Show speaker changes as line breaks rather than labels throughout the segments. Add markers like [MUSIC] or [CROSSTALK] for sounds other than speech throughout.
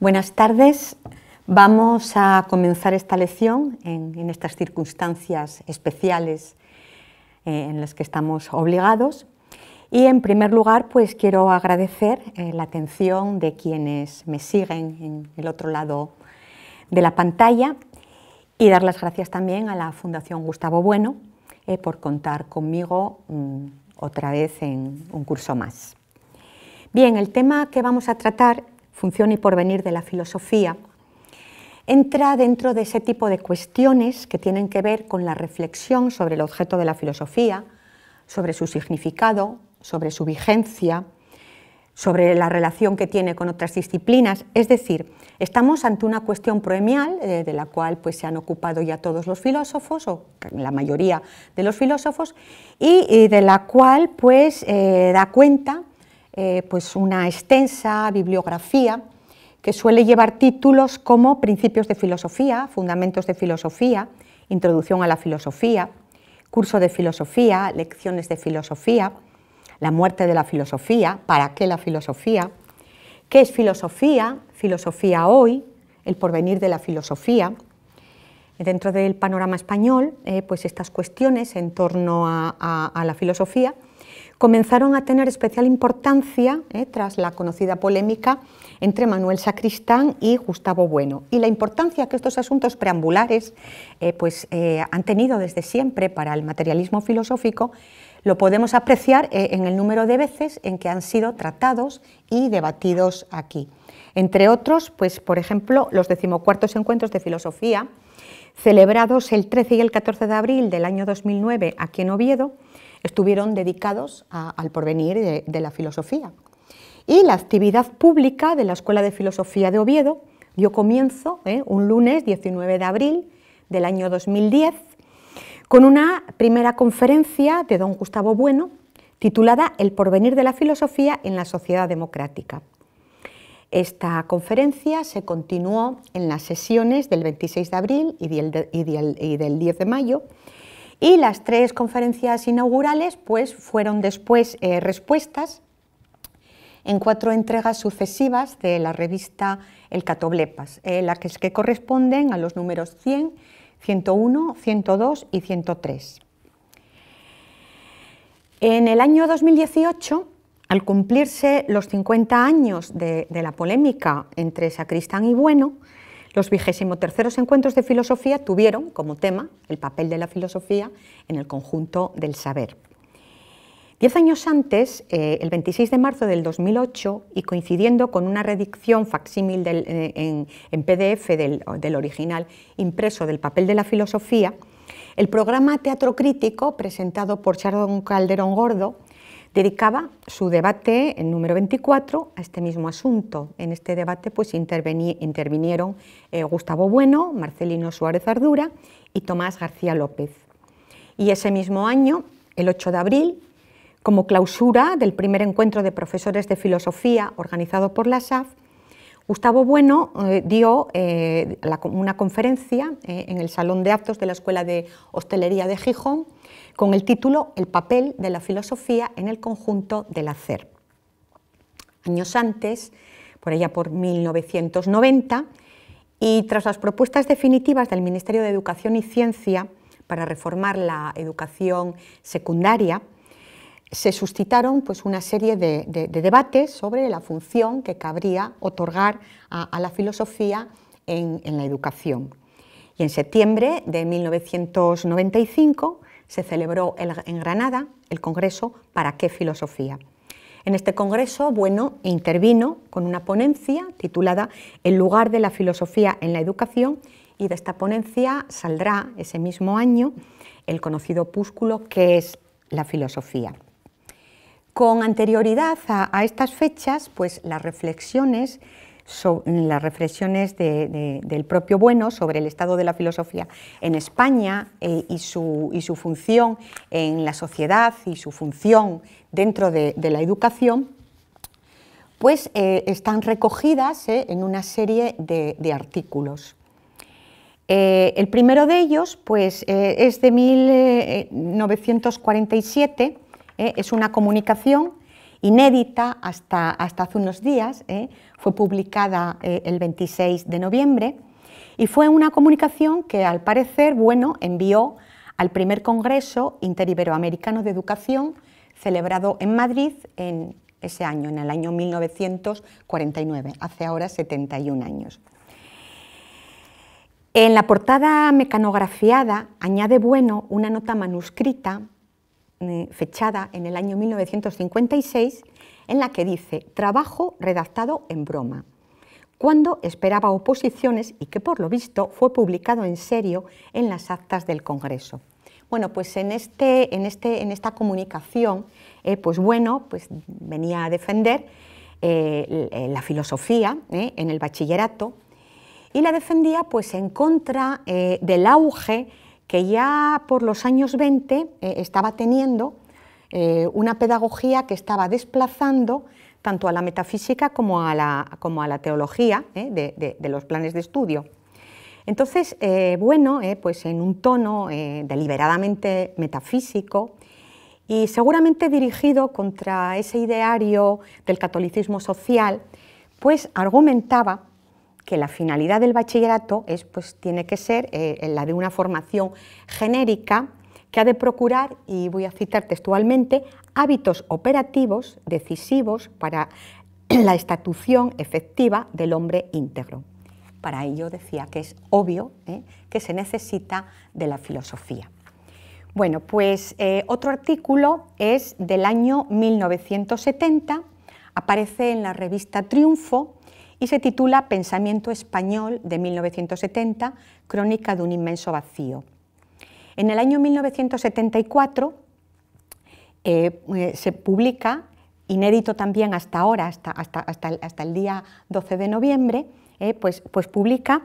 Buenas tardes. Vamos a comenzar esta lección en, estas circunstancias especiales eh, en las que estamos obligados. Y en primer lugar, pues quiero agradecer eh, la atención de quienes me siguen en el otro lado de la pantalla y dar las gracias también a la Fundación Gustavo Bueno eh, por contar conmigo mm, otra vez en un curso más. Bien, el tema que vamos a tratar función y porvenir de la filosofía, entra dentro de ese tipo de cuestiones que tienen que ver con la reflexión sobre el objeto de la filosofía, sobre su significado, sobre su vigencia, sobre la relación que tiene con otras disciplinas. Es decir, estamos ante una cuestión proemial eh, de la cual pues, se han ocupado ya todos los filósofos, o la mayoría de los filósofos, y, de la cual pues, eh, da cuenta eh, pues una extensa bibliografía que suele llevar títulos como Principios de Filosofía, Fundamentos de Filosofía, Introducción a la Filosofía, Curso de Filosofía, Lecciones de Filosofía, La muerte de la filosofía, ¿para qué la filosofía? ¿Qué es filosofía? Filosofía hoy, el porvenir de la filosofía. Dentro del panorama español, eh, pues estas cuestiones en torno a la filosofía comenzaron a tener especial importancia eh, tras la conocida polémica entre Manuel Sacristán y Gustavo Bueno. Y la importancia que estos asuntos preambulares eh, pues, eh, han tenido desde siempre para el materialismo filosófico lo podemos apreciar en el número de veces en que han sido tratados y debatidos aquí. Entre otros, pues, por ejemplo, los decimocuartos encuentros de filosofía, celebrados el 13 y el 14 de abril del año 2009 aquí en Oviedo, estuvieron dedicados al porvenir de, la filosofía. Y la actividad pública de la Escuela de Filosofía de Oviedo dio comienzo ¿eh? un lunes 19 de abril del año 2010 con una primera conferencia de don Gustavo Bueno titulada El porvenir de la filosofía en la sociedad democrática. Esta conferencia se continuó en las sesiones del 26 de abril y y del 10 de mayo y las tres conferencias inaugurales pues, fueron después eh, respuestas en cuatro entregas sucesivas de la revista El Catoblepas, eh, las que, corresponden a los números 100, 101, 102 y 103. En el año 2018, al cumplirse los 50 años de la polémica entre Sacristán y Bueno, los vigésimo encuentros de filosofía tuvieron como tema el papel de la filosofía en el conjunto del saber. Diez años antes, eh, el 26 de marzo del 2008, y coincidiendo con una redicción facsímil eh, en, PDF del, original impreso del papel de la filosofía, el programa Teatro Crítico, presentado por Chardon Calderón Gordo, dedicaba su debate, el número 24, a este mismo asunto. En este debate pues, intervinieron eh, Gustavo Bueno, Marcelino Suárez Ardura y Tomás García López. Y ese mismo año, el 8 de abril, como clausura del primer encuentro de profesores de filosofía organizado por la SAF, Gustavo Bueno eh, dio eh, una conferencia en el Salón de Actos de la Escuela de Hostelería de Gijón, con el título El papel de la filosofía en el conjunto del hacer. Años antes, por allá por 1990, y tras las propuestas definitivas del Ministerio de Educación y Ciencia para reformar la educación secundaria, se suscitaron pues, una serie de, debates sobre la función que cabría otorgar a, la filosofía en, la educación. Y en septiembre de 1995 se celebró en Granada el Congreso ¿Para qué filosofía? En este Congreso, bueno, intervino con una ponencia titulada El lugar de la filosofía en la educación y de esta ponencia saldrá ese mismo año el conocido opúsculo que es la filosofía. Con anterioridad a, a estas fechas, pues las reflexiones las reflexiones del propio Bueno sobre el estado de la filosofía en España eh, y, su, función en la sociedad y su función dentro de, la educación, pues eh, están recogidas eh, en una serie de, artículos. el primero de ellos pues, es de 1947, es una comunicación inédita hasta, hasta hace unos días, ¿eh? fue publicada eh, el 26 de noviembre y fue una comunicación que al parecer bueno, envió al primer Congreso Interiberoamericano de Educación celebrado en Madrid en ese año, en el año 1949, hace ahora 71 años. En la portada mecanografiada añade Bueno una nota manuscrita eh, fechada en el año 1956 en la que dice, trabajo redactado en broma, cuando esperaba oposiciones y que por lo visto fue publicado en serio en las actas del Congreso. Bueno, pues en, este, en, este, esta comunicación, eh, pues bueno, pues venía a defender eh, la filosofía en el bachillerato y la defendía pues en contra del auge que ya por los años 20 eh, estaba teniendo eh, una pedagogía que estaba desplazando tanto a la metafísica como a la, como a la teología eh, de, de, los planes de estudio. Entonces, bueno, pues en un tono deliberadamente metafísico y seguramente dirigido contra ese ideario del catolicismo social, pues argumentaba que la finalidad del bachillerato pues, tiene que ser eh, la de una formación genérica que ha de procurar, y voy a citar textualmente, hábitos operativos decisivos para [CLEARS THROAT] la estatución efectiva del hombre íntegro. Para ello decía que es obvio eh, que se necesita de la filosofía. Bueno, pues eh, otro artículo es del año 1970, aparece en la revista Triunfo y se titula Pensamiento español de 1970, crónica de un inmenso vacío. En el año 1974 eh, eh, se publica, inédito también hasta ahora, hasta, el, día 12 de noviembre, eh, pues, pues publica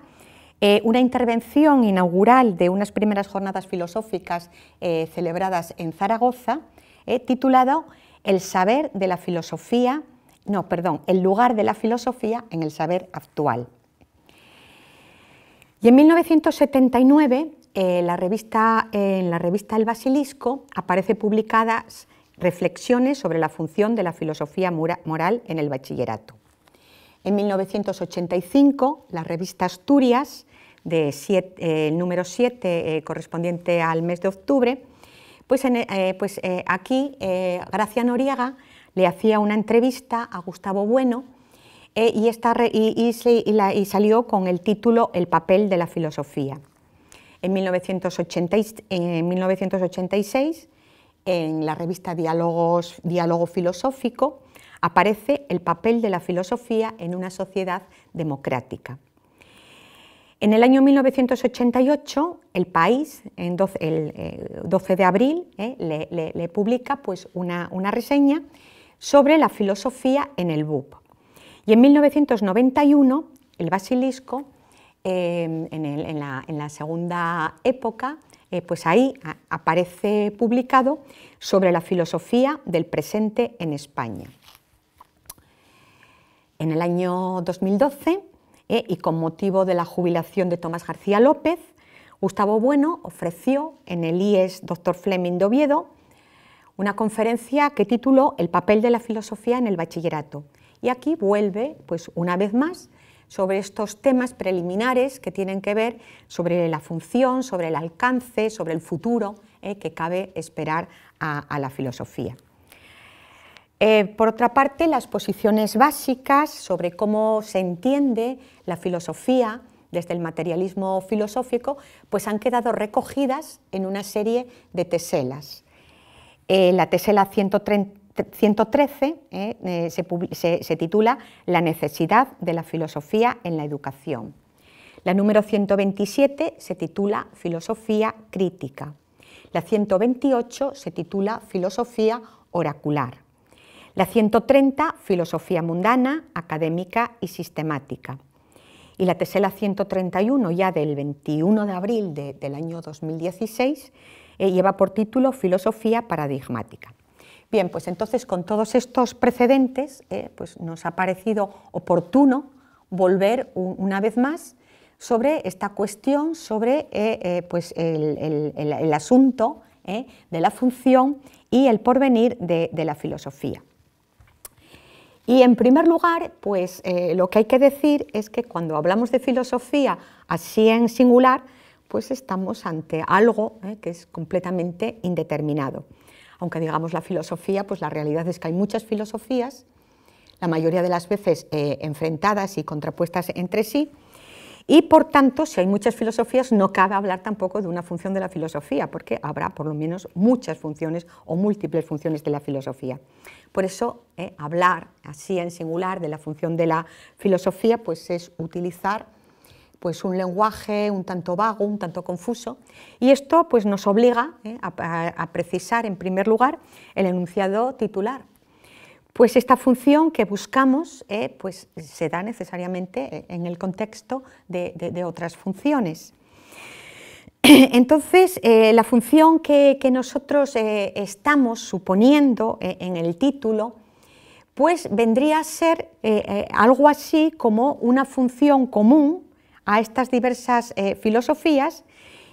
una intervención inaugural de unas primeras jornadas filosóficas celebradas en Zaragoza, titulado El saber de la filosofía no, perdón, el lugar de la filosofía en el saber actual. Y en 1979, eh, la revista, eh, en la revista El Basilisco aparece publicadas reflexiones sobre la función de la filosofía moral en el bachillerato. En 1985, la revista Asturias, de eh, número 7, correspondiente al mes de octubre, pues, pues aquí Gracia Noriega le hacía una entrevista a Gustavo Bueno eh, y, salió con el título El papel de la filosofía. En, 1986, en la revista Diálogo Filosófico, aparece el papel de la filosofía en una sociedad democrática. En el año 1988, el país, el 12 eh, de abril, eh, le, publica pues, una, una, reseña sobre la filosofía en el BUP. Y en 1991, el basilisco, em, en, la, segunda época, eh, pues ahí aparece publicado sobre la filosofía del presente en España. En el año 2012, eh, y con motivo de la jubilación de Tomás García López, Gustavo Bueno ofreció en el IES Dr. Fleming de Oviedo una conferencia que tituló El papel de la filosofía en el bachillerato. Y aquí vuelve, pues una vez más, sobre estos temas preliminares que tienen que ver sobre la función, sobre el alcance, sobre el futuro eh, que cabe esperar a, la filosofía. Eh, por otra parte, las posiciones básicas sobre cómo se entiende la filosofía desde el materialismo filosófico, pues han quedado recogidas en una serie de teselas. Eh, la tesela 113 eh, eh, se, titula La necesidad de la filosofía en la educación. La número 127 se titula Filosofía crítica. La 128 se titula Filosofía oracular. La 130, Filosofía mundana, académica y sistemática. Y la tesela 131, ya del 21 de abril del año 2016, eh, lleva por título Filosofía paradigmática. Bien, pues entonces con todos estos precedentes eh, pues nos ha parecido oportuno volver una vez más sobre esta cuestión, sobre eh, pues el, asunto de la función y el porvenir de, la filosofía. Y en primer lugar, pues lo que hay que decir es que cuando hablamos de filosofía así en singular, pues estamos ante algo eh, que es completamente indeterminado. Aunque digamos la filosofía, pues la realidad es que hay muchas filosofías, la mayoría de las veces eh, enfrentadas y contrapuestas entre sí, y por tanto, si hay muchas filosofías, no cabe hablar tampoco de una función de la filosofía, porque habrá por lo menos muchas funciones o múltiples funciones de la filosofía. Por eso, eh, hablar así en singular de la función de la filosofía, pues es utilizar pues un lenguaje un tanto vago, un tanto confuso, y esto pues nos obliga ¿eh? a, precisar en primer lugar el enunciado titular. Pues esta función que buscamos ¿eh? pues se da necesariamente eh, en el contexto de, otras funciones. [CLEARS THROAT] Entonces, la función que, nosotros estamos suponiendo en el título pues vendría a ser algo así como una función común a estas diversas eh, filosofías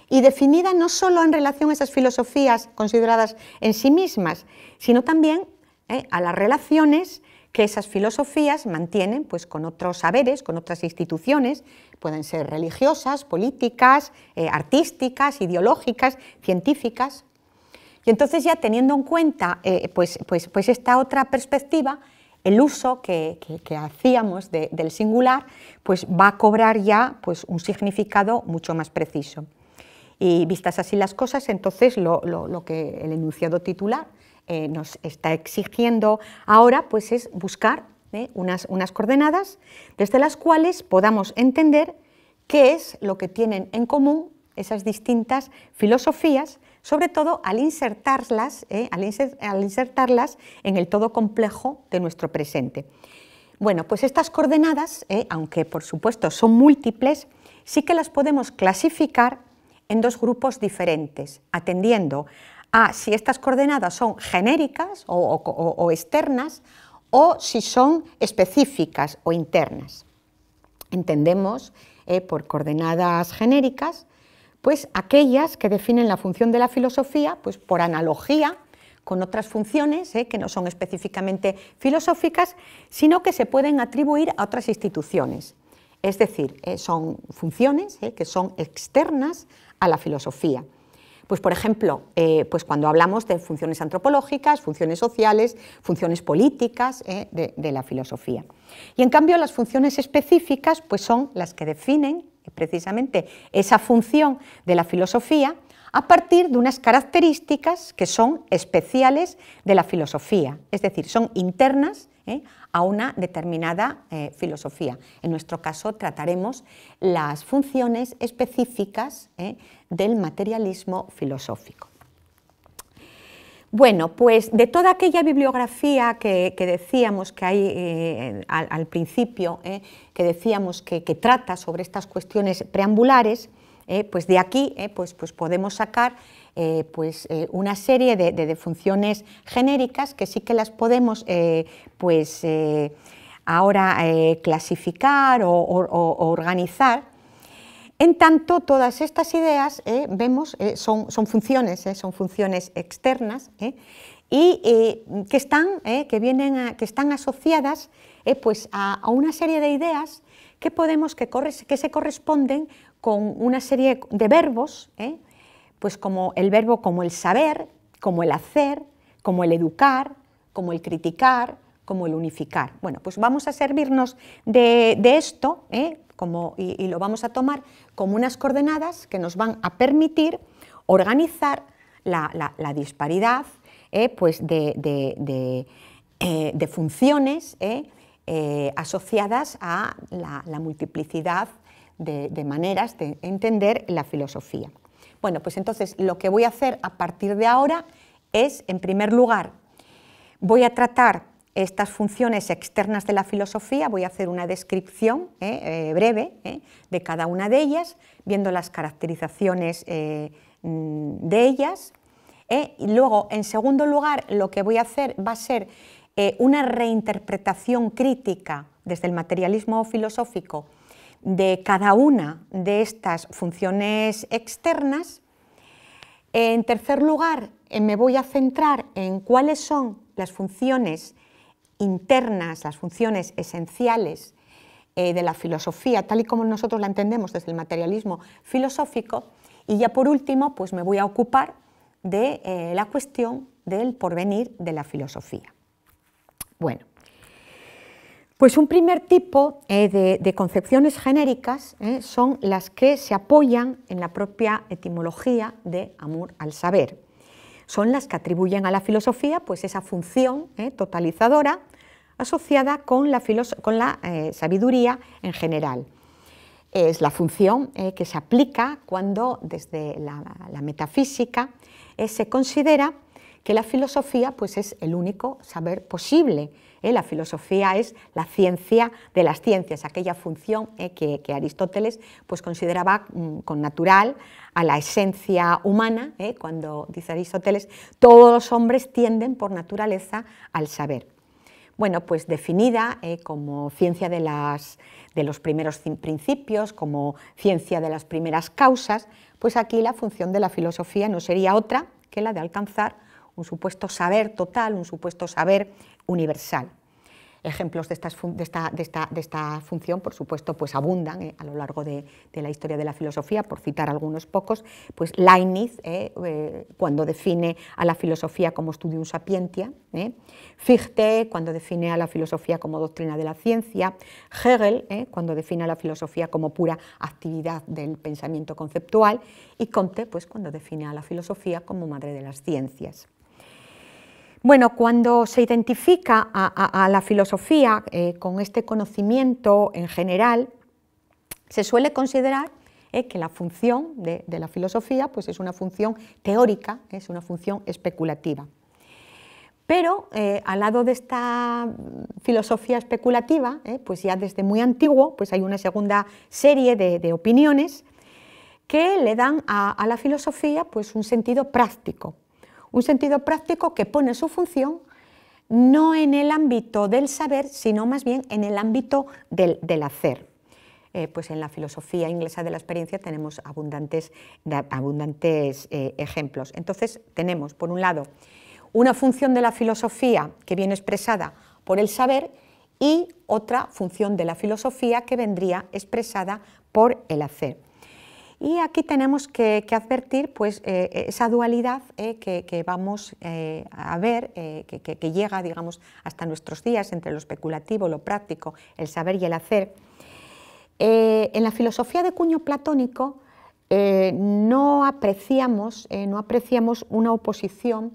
y definida no solo en relación a esas filosofías consideradas en sí mismas, sino también eh, a las relaciones que esas filosofías mantienen pues, con otros saberes, con otras instituciones, pueden ser religiosas, políticas, eh, artísticas, ideológicas, científicas. Y entonces ya teniendo en cuenta pues, pues, pues esta otra perspectiva, el uso que, hacíamos del singular pues va a cobrar ya pues, un significado mucho más preciso. Y vistas así las cosas, entonces lo, que el enunciado titular eh, nos está exigiendo ahora pues, es buscar ¿eh? unas coordenadas desde las cuales podamos entender qué es lo que tienen en común esas distintas filosofías sobre todo al insertarlas, ¿eh? al, insertarlas en el todo complejo de nuestro presente. Bueno, pues estas coordenadas, ¿eh? aunque por supuesto son múltiples, sí que las podemos clasificar en dos grupos diferentes, atendiendo a si estas coordenadas son genéricas o, externas o si son específicas o internas. Entendemos ¿eh? por coordenadas genéricas pues aquellas que definen la función de la filosofía, pues por analogía con otras funciones ¿eh? que no son específicamente filosóficas, sino que se pueden atribuir a otras instituciones. Es decir, eh, son funciones ¿eh? que son externas a la filosofía. Pues, por ejemplo, eh, pues cuando hablamos de funciones antropológicas, funciones sociales, funciones políticas eh, de, la filosofía. Y en cambio, las funciones específicas pues son las que definen precisamente esa función de la filosofía a partir de unas características que son especiales de la filosofía, es decir, son internas eh, a una determinada filosofía. En nuestro caso trataremos las funciones específicas del materialismo filosófico. Bueno, pues de toda aquella bibliografía que, decíamos que hay eh, al, principio, eh, que decíamos que, trata sobre estas cuestiones preambulares, eh, pues de aquí pues, pues, podemos sacar pues, una serie de, funciones genéricas que sí que las podemos pues, ahora clasificar o organizar en tanto, todas estas ideas, eh, vemos, eh, son, son, funciones, eh, son funciones externas y que, están, que, vienen que están asociadas pues a, una serie de ideas que, podemos, que, que se corresponden con una serie de verbos, pues como el verbo como el saber, como el hacer, como el educar, como el criticar, como el unificar. Bueno, pues vamos a servirnos de, esto, y, lo vamos a tomar como unas coordenadas que nos van a permitir organizar la, disparidad eh, pues de, eh, funciones eh, asociadas a la multiplicidad de, maneras de entender la filosofía. Bueno, pues entonces lo que voy a hacer a partir de ahora es, en primer lugar, voy a tratar estas funciones externas de la filosofía, voy a hacer una descripción eh, eh, breve eh, de cada una de ellas, viendo las caracterizaciones mm, de ellas. Y luego, en segundo lugar, lo que voy a hacer va a ser una reinterpretación crítica desde el materialismo filosófico de cada una de estas funciones externas. En tercer lugar, me voy a centrar en cuáles son las funciones internas, las funciones esenciales eh, de la filosofía, tal y como nosotros la entendemos desde el materialismo filosófico. Y ya por último, pues me voy a ocupar de eh, la cuestión del porvenir de la filosofía. Bueno, pues un primer tipo eh, de, concepciones genéricas son las que se apoyan en la propia etimología de amor al saber son las que atribuyen a la filosofía pues, esa función eh, totalizadora asociada con la, eh, sabiduría en general. Es la función eh, que se aplica cuando desde la, la metafísica se considera que la filosofía pues, es el único saber posible, ¿eh? la filosofía es la ciencia de las ciencias, aquella función ¿eh? que, Aristóteles pues, consideraba mm, con natural a la esencia humana, ¿eh? cuando dice Aristóteles, todos los hombres tienden por naturaleza al saber. Bueno, pues definida como ciencia de, de los primeros principios, como ciencia de las primeras causas, pues aquí la función de la filosofía no sería otra que la de alcanzar un supuesto saber total, un supuesto saber universal. Ejemplos de, esta, función, por supuesto, pues abundan eh, a lo largo de, la historia de la filosofía, por citar algunos pocos, pues Leibniz, eh, eh, cuando define a la filosofía como studium sapientia, Fichte, cuando define a la filosofía como doctrina de la ciencia, Hegel, cuando define a la filosofía como pura actividad del pensamiento conceptual, y Comte, pues cuando define a la filosofía como madre de las ciencias. Bueno, cuando se identifica a, la filosofía eh, con este conocimiento en general, se suele considerar eh, que la función de, la filosofía pues es una función teórica, es una función especulativa. Pero eh, al lado de esta filosofía especulativa, pues ya desde muy antiguo, pues hay una segunda serie de, opiniones que le dan a, a la filosofía pues un sentido práctico, un sentido práctico que pone su función no en el ámbito del saber, sino más bien en el ámbito del, hacer. Eh, pues en la filosofía inglesa de la experiencia tenemos abundantes, abundantes eh, ejemplos. Entonces tenemos, por un lado, una función de la filosofía que viene expresada por el saber y otra función de la filosofía que vendría expresada por el hacer. Y aquí tenemos que, advertir pues, eh, esa dualidad eh, que, vamos eh, a ver, que, que, llega digamos, hasta nuestros días entre lo especulativo, lo práctico, el saber y el hacer. en la filosofía de cuño platónico no no apreciamos una oposición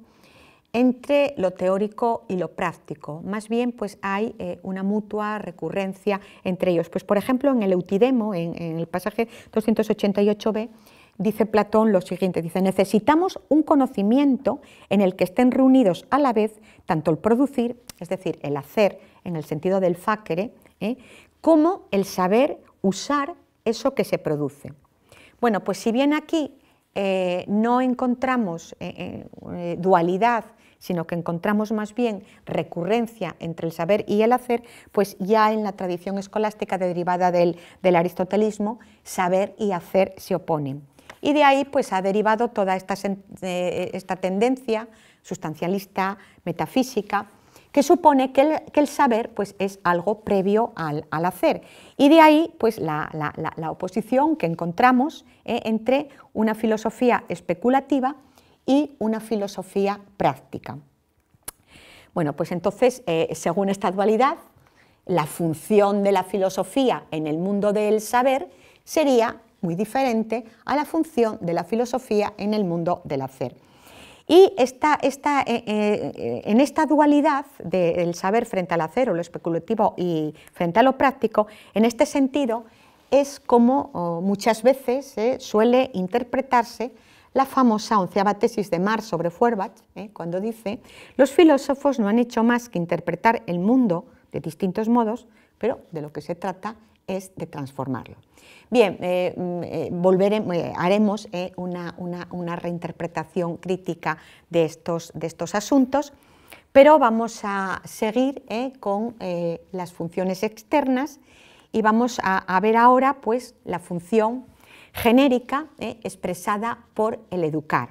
entre lo teórico y lo práctico. Más bien, pues hay eh, una mutua recurrencia entre ellos. Pues, por ejemplo, en el Eutidemo, en, el pasaje 288b, dice Platón lo siguiente, dice, necesitamos un conocimiento en el que estén reunidos a la vez tanto el producir, es decir, el hacer en el sentido del fáquere, ¿eh? como el saber usar eso que se produce. Bueno, pues si bien aquí eh, no encontramos dualidad sino que encontramos más bien recurrencia entre el saber y el hacer, pues ya en la tradición escolástica derivada del, aristotelismo, saber y hacer se oponen. Y de ahí pues ha derivado toda esta, eh, tendencia sustancialista, metafísica, que supone que el, saber pues, es algo previo al, hacer. Y de ahí pues, la, oposición que encontramos eh, entre una filosofía especulativa y una filosofía práctica. Bueno, pues entonces, eh, según esta dualidad, la función de la filosofía en el mundo del saber sería muy diferente a la función de la filosofía en el mundo del hacer. Y esta, eh, eh, en esta dualidad del saber frente al hacer, o lo especulativo y frente a lo práctico, en este sentido es como oh, muchas veces suele interpretarse la famosa onceava tesis de Marx sobre Feuerbach, ¿eh? cuando dice, los filósofos no han hecho más que interpretar el mundo de distintos modos, pero de lo que se trata es de transformarlo. Bien, eh, mm, eh, haremos una, reinterpretación crítica de estos, de estos, asuntos, pero vamos a seguir con las funciones externas y vamos a, ver ahora pues, la función genérica ¿eh? expresada por el educar.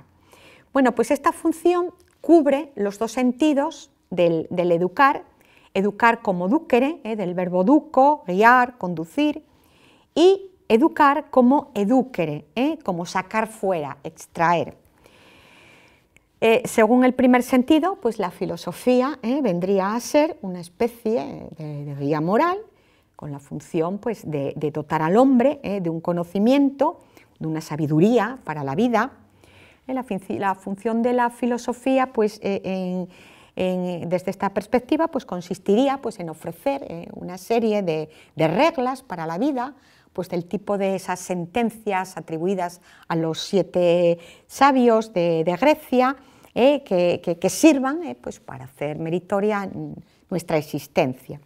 Bueno, pues esta función cubre los dos sentidos del, educar, educar como duquere, ¿eh? del verbo duco, guiar, conducir, y educar como eduquere, ¿eh? como sacar fuera, extraer. según el primer sentido, pues la filosofía vendría a ser una especie de, guía moral con la función pues, de, dotar al hombre eh, de un conocimiento, de una sabiduría para la vida. Eh, la, función de la filosofía, pues, eh, desde esta perspectiva, pues, consistiría pues, en ofrecer una serie de, reglas para la vida, pues del tipo de esas sentencias atribuidas a los siete sabios de, Grecia, que, sirvan pues para hacer meritoria nuestra existencia.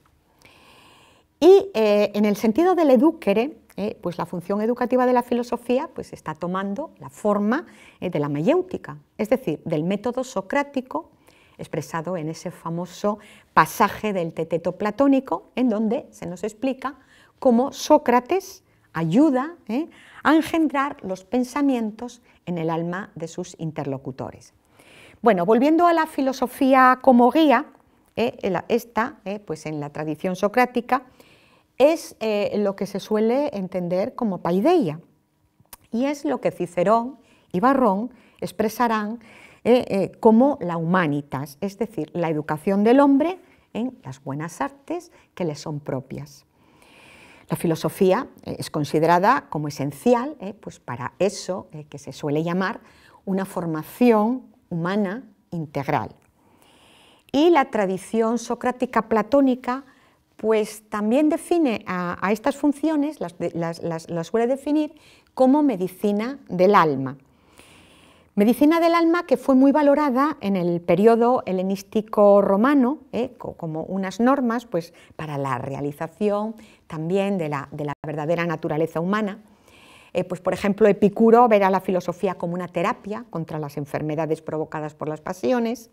Y eh, en el sentido del educere, eh, pues la función educativa de la filosofía pues está tomando la forma eh, de la mayéutica, es decir, del método socrático expresado en ese famoso pasaje del teteto platónico, en donde se nos explica cómo Sócrates ayuda a engendrar los pensamientos en el alma de sus interlocutores. Bueno, volviendo a la filosofía como guía, esta, pues en la tradición socrática, es eh, lo que se suele entender como paideia y es lo que Cicerón y Barrón expresarán eh, eh, como la humanitas, es decir, la educación del hombre en las buenas artes que le son propias. La filosofía es considerada como esencial pues para eso que se suele llamar una formación humana integral. Y la tradición socrática platónica pues también define a, estas funciones, las, suele definir como medicina del alma. Medicina del alma que fue muy valorada en el periodo helenístico romano, ¿eh? como unas normas pues, para la realización también de la, verdadera naturaleza humana. Eh, pues por ejemplo, Epicuro verá la filosofía como una terapia contra las enfermedades provocadas por las pasiones.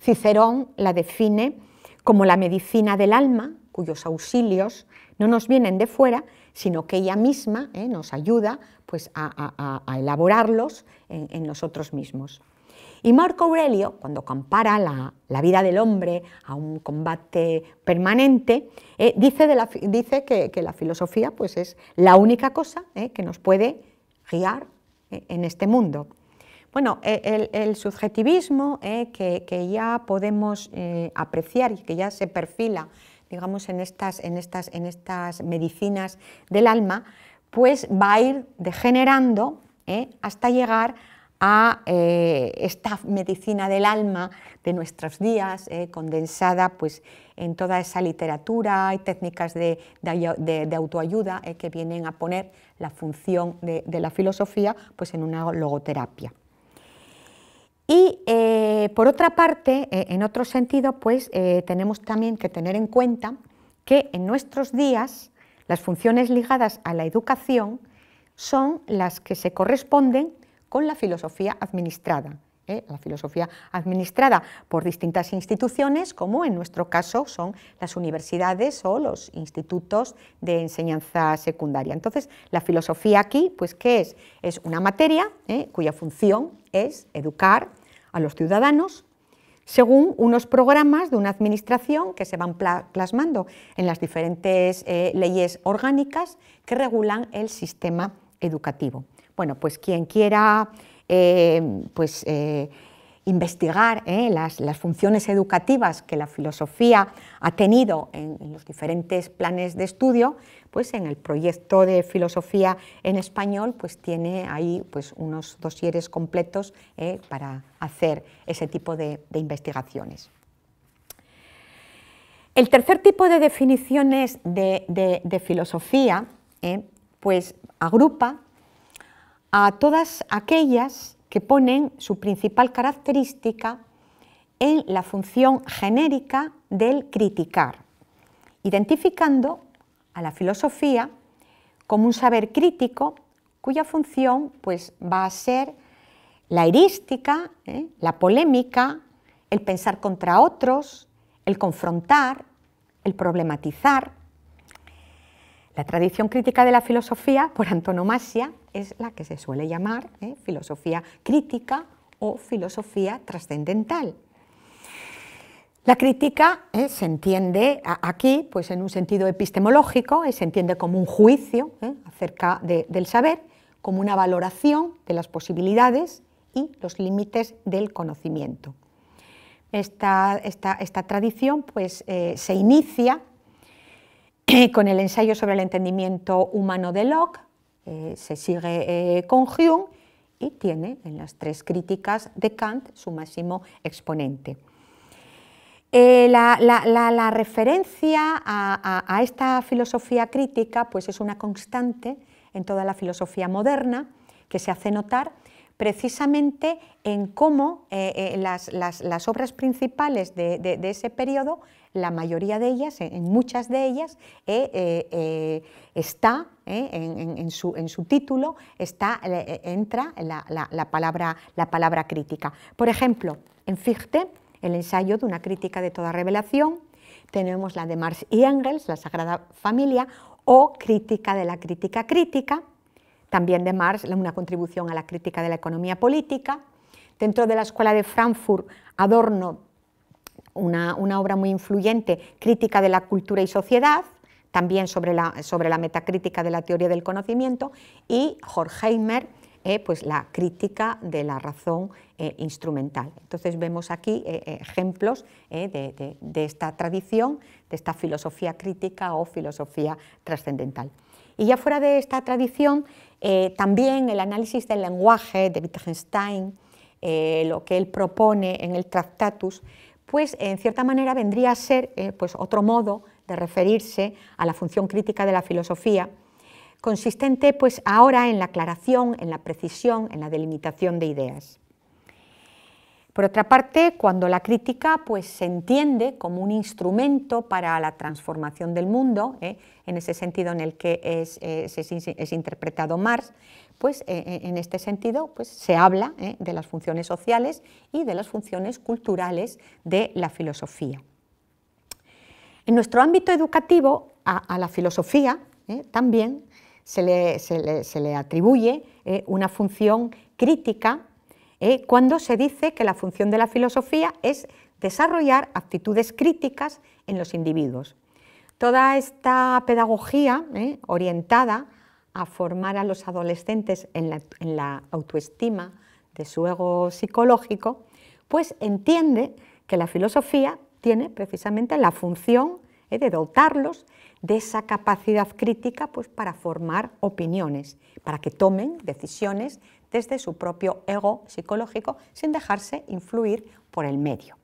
Cicerón la define como la medicina del alma, cuyos auxilios no nos vienen de fuera, sino que ella misma ¿eh? nos ayuda pues, a, elaborarlos en, nosotros mismos. Y Marco Aurelio, cuando compara la, vida del hombre a un combate permanente, eh, dice, que, la filosofía pues, es la única cosa ¿eh? que nos puede guiar en este mundo. Bueno, e, el, subjetivismo que, ya podemos apreciar y que ya se perfila digamos, en estas, medicinas del alma, pues va a ir degenerando ¿eh? hasta llegar a eh, esta medicina del alma de nuestros días, ¿eh? condensada pues, en toda esa literatura y técnicas de, autoayuda que vienen a poner la función de, la filosofía pues, en una logoterapia por otra parte, eh, en otro sentido, pues eh, tenemos también que tener en cuenta que en nuestros días las funciones ligadas a la educación son las que se corresponden con la filosofía administrada. ¿eh? La filosofía administrada por distintas instituciones, como en nuestro caso son las universidades o los institutos de enseñanza secundaria. Entonces, la filosofía aquí, pues, ¿qué es? Es una materia cuya función es educar, a los ciudadanos según unos programas de una administración que se van plasmando en las diferentes eh, leyes orgánicas que regulan el sistema educativo. Bueno, pues quien quiera eh, pues, eh, investigar eh, las, funciones educativas que la filosofía ha tenido en, los diferentes planes de estudio, pues en el proyecto de filosofía en español pues tiene ahí pues unos dosieres completos eh, para hacer ese tipo de, investigaciones. El tercer tipo de definiciones de, filosofía eh, pues agrupa a todas aquellas que ponen su principal característica en la función genérica del criticar, identificando a la filosofía como un saber crítico cuya función pues, va a ser la irística, ¿eh? la polémica, el pensar contra otros, el confrontar, el problematizar. La tradición crítica de la filosofía, por antonomasia, es la que se suele llamar ¿eh? filosofía crítica o filosofía trascendental. La crítica ¿eh? se entiende aquí, pues en un sentido epistemológico, se entiende como un juicio ¿eh? acerca del saber, como una valoración de las posibilidades y los límites del conocimiento. Esta, esta tradición pues, se inicia [CLEARS THROAT] con el ensayo sobre el entendimiento humano de Locke, eh, se sigue eh, con Hume y tiene en las tres críticas de Kant su máximo exponente. Eh, la, referencia a, esta filosofía crítica pues es una constante en toda la filosofía moderna que se hace notar precisamente en cómo las, obras principales de, de ese periodo la mayoría de ellas, en muchas de ellas, eh, eh, eh, está en, su, en, su, título, está, entra la, palabra, la palabra crítica. Por ejemplo, en Fichte, el ensayo de una crítica de toda revelación, tenemos la de Marx y Engels, la Sagrada Familia, o Crítica de la Crítica Crítica, también de Marx, una contribución a la crítica de la economía política. Dentro de la Escuela de Frankfurt, Adorno una, obra muy influyente, Crítica de la Cultura y Sociedad, también sobre la, metacrítica de la teoría del conocimiento, y Horkheimer, eh, pues la crítica de la razón eh, instrumental. Entonces vemos aquí eh, ejemplos eh, de, de, esta tradición, de esta filosofía crítica o filosofía trascendental. Y ya fuera de esta tradición, también el análisis del lenguaje de Wittgenstein, lo que él propone en el Tractatus, pues en cierta manera vendría a ser eh, pues, otro modo de referirse a la función crítica de la filosofía, consistente pues ahora en la aclaración, en la precisión, en la delimitación de ideas. Por otra parte, cuando la crítica pues, se entiende como un instrumento para la transformación del mundo, eh, en ese sentido en el que es, es interpretado Marx, pues eh, eh, en este sentido pues, se habla eh, de las funciones sociales y de las funciones culturales de la filosofía. En nuestro ámbito educativo, a, la filosofía también se le, se le atribuye una función crítica cuando se dice que la función de la filosofía es desarrollar actitudes críticas en los individuos. Toda esta pedagogía orientada a formar a los adolescentes en la, autoestima de su ego psicológico, pues entiende que la filosofía tiene precisamente la función eh, de dotarlos de esa capacidad crítica pues, para formar opiniones, para que tomen decisiones desde su propio ego psicológico sin dejarse influir por el medio.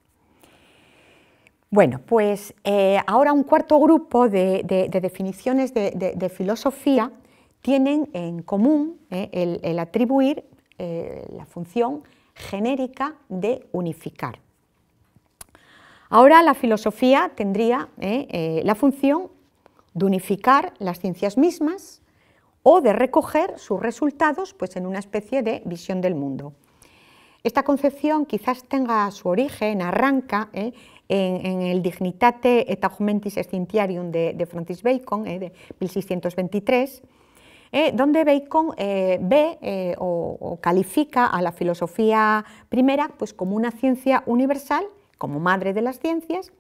Bueno, pues eh, ahora un cuarto grupo de, definiciones de filosofía tienen en común ¿eh? el, atribuir eh, la función genérica de unificar. Ahora la filosofía tendría ¿eh? la función de unificar las ciencias mismas o de recoger sus resultados pues, en una especie de visión del mundo. Esta concepción quizás tenga su origen, arranca en, el Dignitate et Augmentis scientiarium de, Francis Bacon, de 1623, eh, donde Bacon eh, ve eh, o, califica a la filosofía primera pues, como una ciencia universal, como madre de las ciencias,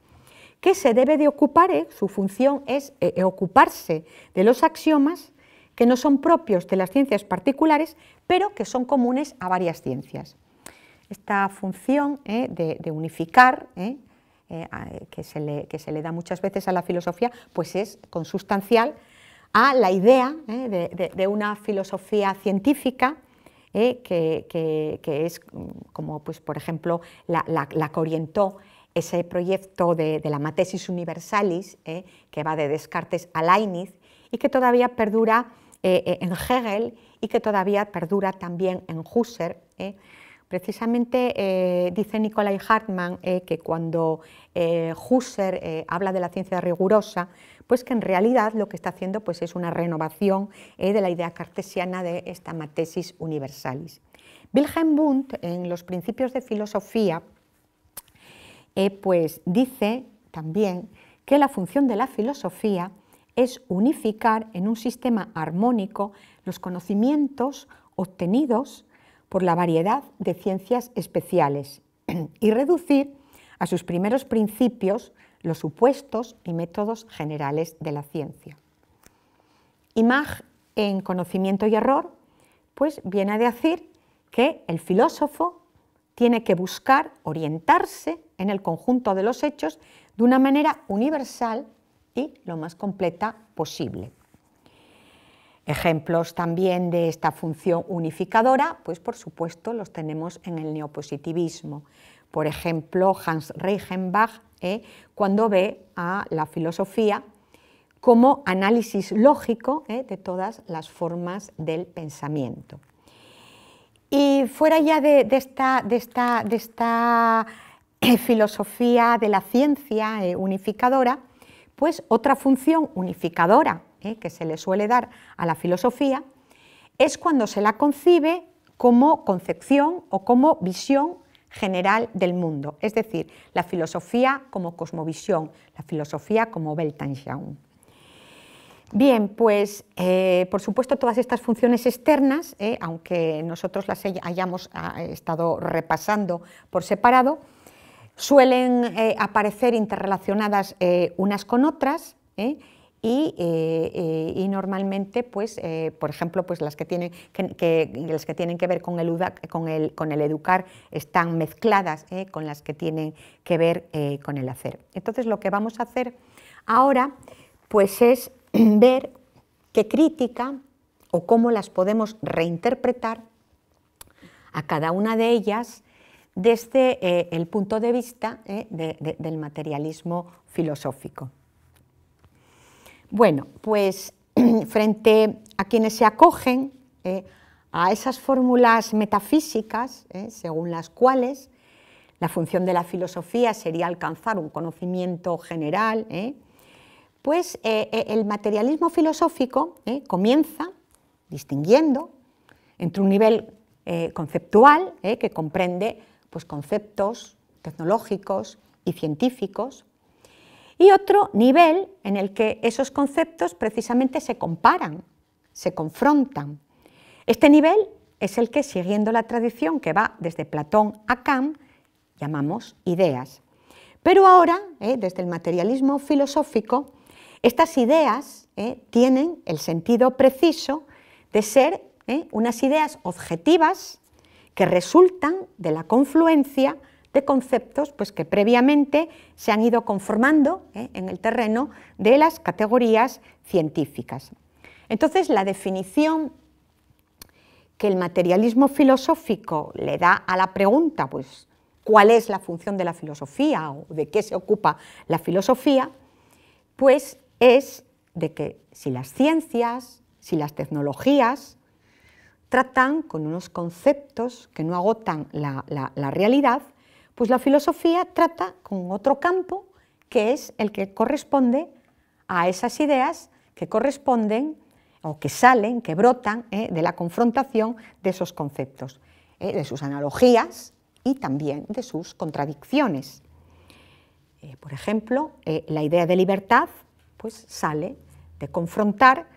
que se debe de ocupar, su función es ocuparse de los axiomas que no son propios de las ciencias particulares, pero que son comunes a varias ciencias. Esta función de, unificar, que se, le, que se le da muchas veces a la filosofía, pues es consustancial a la idea eh, de, una filosofía científica eh, que, es mm, como, pues, por ejemplo, la, que orientó ese proyecto de, la matesis universalis, eh, que va de Descartes a Leibniz, y que todavía perdura en Hegel y que todavía perdura también en Husserl. Precisamente eh, dice Nicolai Hartmann eh, que cuando Husser eh, Husserl habla de la ciencia rigurosa, pues que en realidad lo que está haciendo pues, es una renovación de la idea cartesiana de esta matesis universalis. Wilhelm Wundt, en los principios de filosofía, pues dice también que la función de la filosofía es unificar en un sistema armónico los conocimientos obtenidos por la variedad de ciencias especiales y reducir a sus primeros principios los supuestos y métodos generales de la ciencia. Imag en conocimiento y error, pues viene a decir que el filósofo tiene que buscar orientarse en el conjunto de los hechos de una manera universal y lo más completa posible. Ejemplos también de esta función unificadora, pues por supuesto los tenemos en el neopositivismo. Por ejemplo, Hans Reichenbach, ¿eh? cuando ve a la filosofía como análisis lógico ¿eh? de todas las formas del pensamiento. Y fuera ya de, esta, eh, filosofía de la ciencia unificadora, pues otra función unificadora ¿eh? que se le suele dar a la filosofía, es cuando se la concibe como concepción o como visión general del mundo, es decir, la filosofía como cosmovisión, la filosofía como Weltanschauung. Bien, pues eh, por supuesto todas estas funciones externas, ¿eh? aunque nosotros las hayamos ah, estado repasando por separado, suelen aparecer interrelacionadas unas con otras, eh, eh, y, normalmente, pues, eh, por ejemplo, pues las que, tienen que, ver con el, educar están mezcladas con las que tienen que ver con el hacer. Entonces, lo que vamos a hacer ahora, pues es [CLEARS THROAT] ver qué crítica o cómo las podemos reinterpretar a cada una de ellas desde el punto de vista del materialismo filosófico. Bueno, pues [CLEARS THROAT] frente a quienes se acogen eh, a esas fórmulas metafísicas, eh, según las cuales la función de la filosofía sería alcanzar un conocimiento general, eh, pues el materialismo filosófico comienza distinguiendo entre un nivel conceptual que comprende pues, conceptos tecnológicos y científicos, y otro nivel en el que esos conceptos precisamente se comparan, se confrontan. Este nivel es el que, siguiendo la tradición que va desde Platón a Kant, llamamos ideas. Pero ahora, eh, desde el materialismo filosófico, estas ideas eh, tienen el sentido preciso de ser eh, unas ideas objetivas que resultan de la confluencia de conceptos pues, que previamente se han ido conformando ¿eh? en el terreno de las categorías científicas. Entonces, la definición que el materialismo filosófico le da a la pregunta, pues, ¿cuál es la función de la filosofía o de qué se ocupa la filosofía? Pues es de que si las ciencias, si las tecnologías tratan con unos conceptos que no agotan la realidad, pues la filosofía trata con otro campo que es el que corresponde a esas ideas que corresponden o que salen, que brotan eh, de la confrontación de esos conceptos, eh, de sus analogías y también de sus contradicciones. Eh, por ejemplo, la idea de libertad pues, sale de confrontar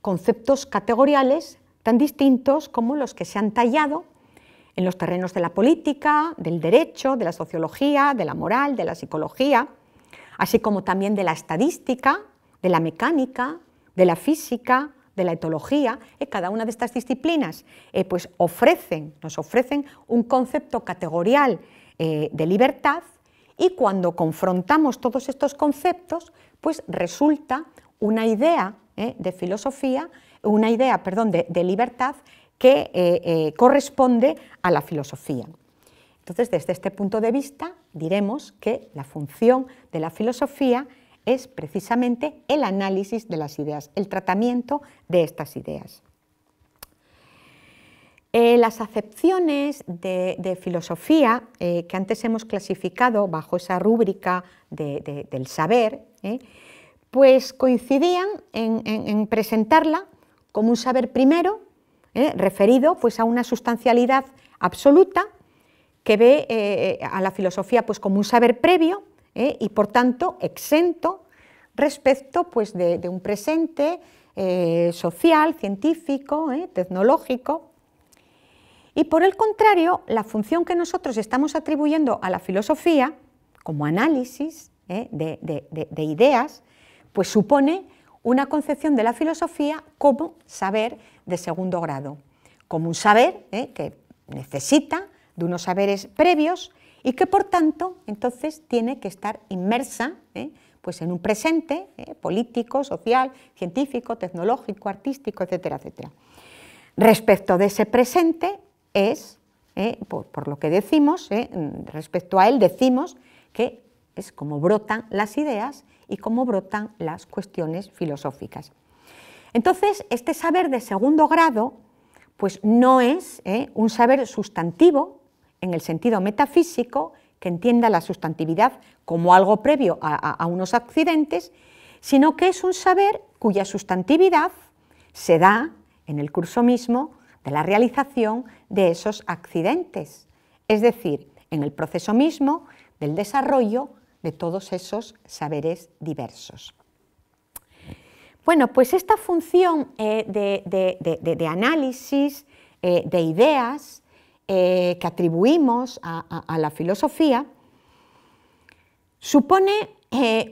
conceptos categoriales tan distintos como los que se han tallado en los terrenos de la política, del derecho, de la sociología, de la moral, de la psicología, así como también de la estadística, de la mecánica, de la física, de la etología, eh, cada una de estas disciplinas eh, pues ofrecen, nos ofrecen un concepto categorial eh, de libertad y cuando confrontamos todos estos conceptos, pues resulta una idea de filosofía, una idea, perdón, de libertad que eh, eh, corresponde a la filosofía. Entonces, desde este punto de vista, diremos que la función de la filosofía es precisamente el análisis de las ideas, el tratamiento de estas ideas. Eh, las acepciones de, filosofía que antes hemos clasificado bajo esa rúbrica del saber, pues coincidían en presentarla como un saber primero ¿eh? referido pues, a una sustancialidad absoluta que ve eh, a la filosofía pues, como un saber previo ¿eh? y por tanto exento respecto pues, de, un presente social, científico, tecnológico. Y por el contrario, la función que nosotros estamos atribuyendo a la filosofía, como análisis de, de ideas, pues supone una concepción de la filosofía como saber de segundo grado, como un saber ¿eh? que necesita de unos saberes previos y que por tanto entonces tiene que estar inmersa ¿eh? pues en un presente ¿eh? político, social, científico, tecnológico, artístico, etcétera, etcétera. Respecto de ese presente es, por, lo que decimos, respecto a él decimos que es como brotan las ideas y cómo brotan las cuestiones filosóficas. Entonces, este saber de segundo grado, pues no es ¿eh? un saber sustantivo en el sentido metafísico, que entienda la sustantividad como algo previo a unos accidentes, sino que es un saber cuya sustantividad se da en el curso mismo de la realización de esos accidentes, es decir, en el proceso mismo del desarrollo de todos esos saberes diversos. Bueno, pues esta función eh, de, análisis, eh, de ideas eh, que atribuimos a, a, la filosofía, supone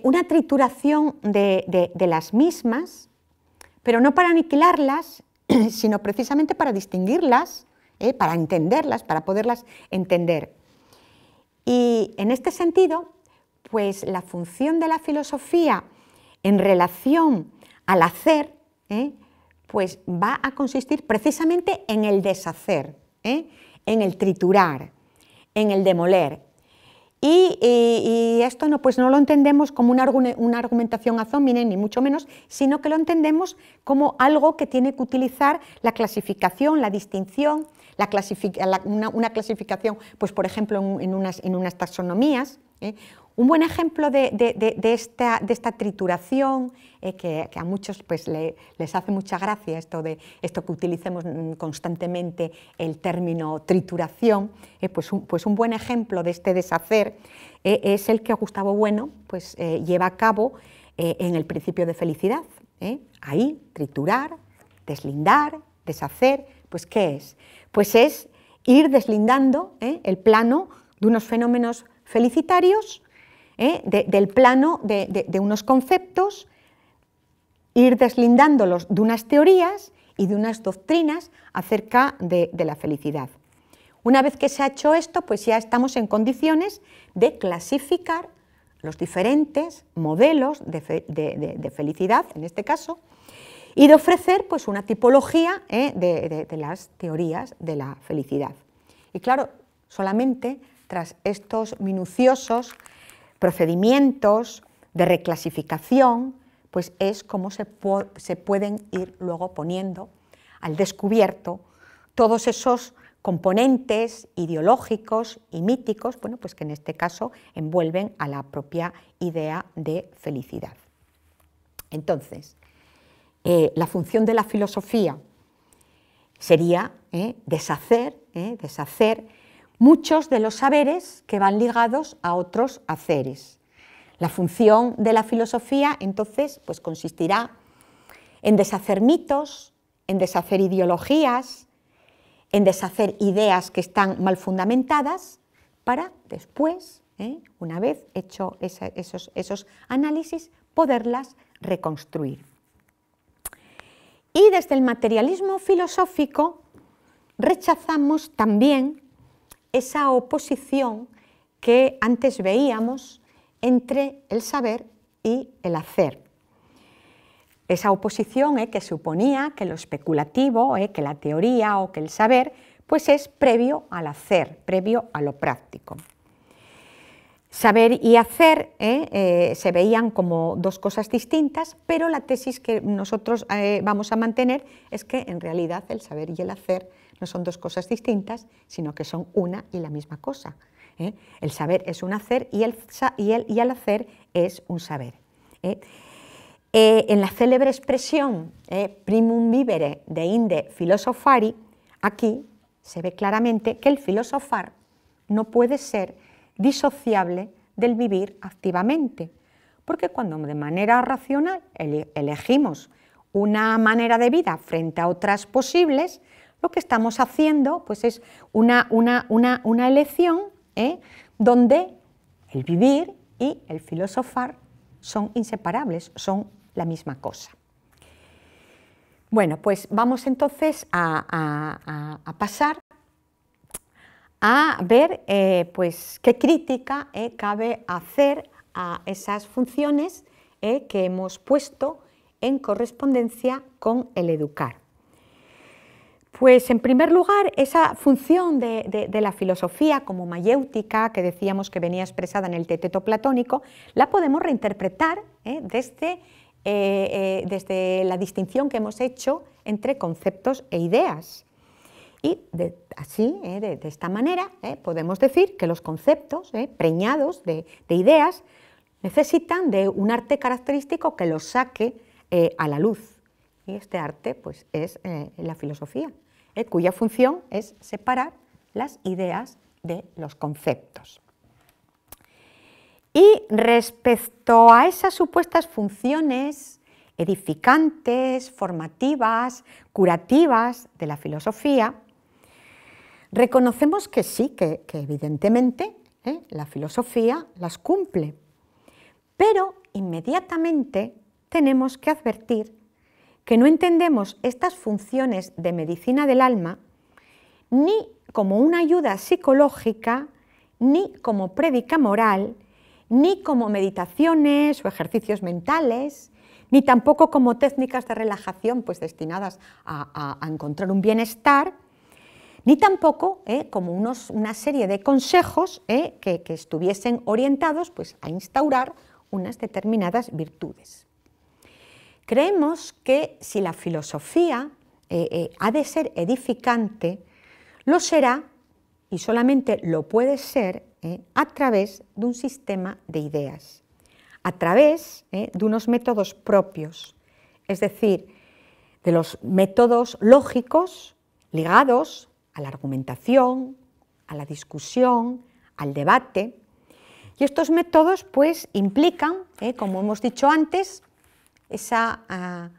una trituración de las mismas, pero no para aniquilarlas, [CLEARS THROAT] sino precisamente para distinguirlas, para entenderlas, para poderlas entender. Y en este sentido, pues la función de la filosofía en relación al hacer, ¿eh? pues va a consistir precisamente en el deshacer, ¿eh? en el triturar, en el demoler. Y, esto no, pues no lo entendemos como una, una argumentación azómine, ni mucho menos, sino que lo entendemos como algo que tiene que utilizar la clasificación, la distinción, la una, clasificación, pues por ejemplo en, unas, en unas, taxonomías, ¿eh? Un buen ejemplo de, esta, trituración, eh, que, a muchos pues, les hace mucha gracia esto, de, esto que utilicemos constantemente el término trituración, eh, pues, un, pues, un, buen ejemplo de este deshacer eh, es el que Gustavo Bueno pues, lleva a cabo en el principio de felicidad. Ahí, triturar, deslindar, deshacer, pues ¿qué es? Pues es ir deslindando el plano de unos fenómenos felicitarios, ¿eh? del plano de, unos conceptos, ir deslindándolos de unas teorías y de unas doctrinas acerca de, la felicidad. Una vez que se ha hecho esto, pues ya estamos en condiciones de clasificar los diferentes modelos de, felicidad, en este caso, y de ofrecer pues, una tipología ¿eh? de, las teorías de la felicidad. Y claro, solamente tras estos minuciosos procedimientos de reclasificación, pues es como se, pueden ir luego poniendo al descubierto todos esos componentes ideológicos y míticos, bueno, pues que en este caso envuelven a la propia idea de felicidad. Entonces, eh, la función de la filosofía sería eh, deshacer, eh, deshacer muchos de los saberes que van ligados a otros haceres. La función de la filosofía, entonces, pues consistirá en deshacer mitos, en deshacer ideologías, en deshacer ideas que están mal fundamentadas, para después, ¿eh? una vez hecho esos análisis, poderlas reconstruir. Y desde el materialismo filosófico rechazamos también esa oposición que antes veíamos entre el saber y el hacer. Esa oposición eh, que suponía que lo especulativo, eh, que la teoría o que el saber, pues es previo al hacer, previo a lo práctico. Saber y hacer eh, se veían como dos cosas distintas, pero la tesis que nosotros vamos a mantener es que en realidad el saber y el hacer no son dos cosas distintas, sino que son una y la misma cosa. ¿eh? El saber es un hacer y el, y el, hacer es un saber. ¿eh? Eh, en la célebre expresión primum vivere de inde philosophari aquí se ve claramente que el filosofar no puede ser disociable del vivir activamente, porque cuando de manera racional elegimos una manera de vida frente a otras posibles, lo que estamos haciendo pues es una, elección ¿eh? donde el vivir y el filosofar son inseparables, son la misma cosa. Bueno, pues vamos entonces a, pasar a ver eh, pues, qué crítica eh, cabe hacer a esas funciones que hemos puesto en correspondencia con el educar. Pues en primer lugar, esa función de, la filosofía como mayéutica, que decíamos que venía expresada en el teteto platónico, la podemos reinterpretar ¿eh? Eh, eh, desde, la distinción que hemos hecho entre conceptos e ideas. Y así, de, esta manera, podemos decir que los conceptos preñados de, ideas necesitan de un arte característico que los saque a la luz. Y este arte pues, es eh, la filosofía, eh, cuya función es separar las ideas de los conceptos. Y respecto a esas supuestas funciones edificantes, formativas, curativas de la filosofía, reconocemos que sí, que, evidentemente eh, la filosofía las cumple, pero inmediatamente tenemos que advertir que no entendemos estas funciones de medicina del alma ni como una ayuda psicológica, ni como prédica moral, ni como meditaciones o ejercicios mentales, ni tampoco como técnicas de relajación pues destinadas a, encontrar un bienestar, ni tampoco eh, como una serie de consejos eh, que, que, estuviesen orientados pues, a instaurar unas determinadas virtudes. Creemos que si la filosofía eh, eh, ha de ser edificante, lo será y solamente lo puede ser eh, a través de un sistema de ideas, a través de unos métodos propios, es decir, de los métodos lógicos ligados a la argumentación, a la discusión, al debate. Y estos métodos pues implican, como hemos dicho antes, esa ah,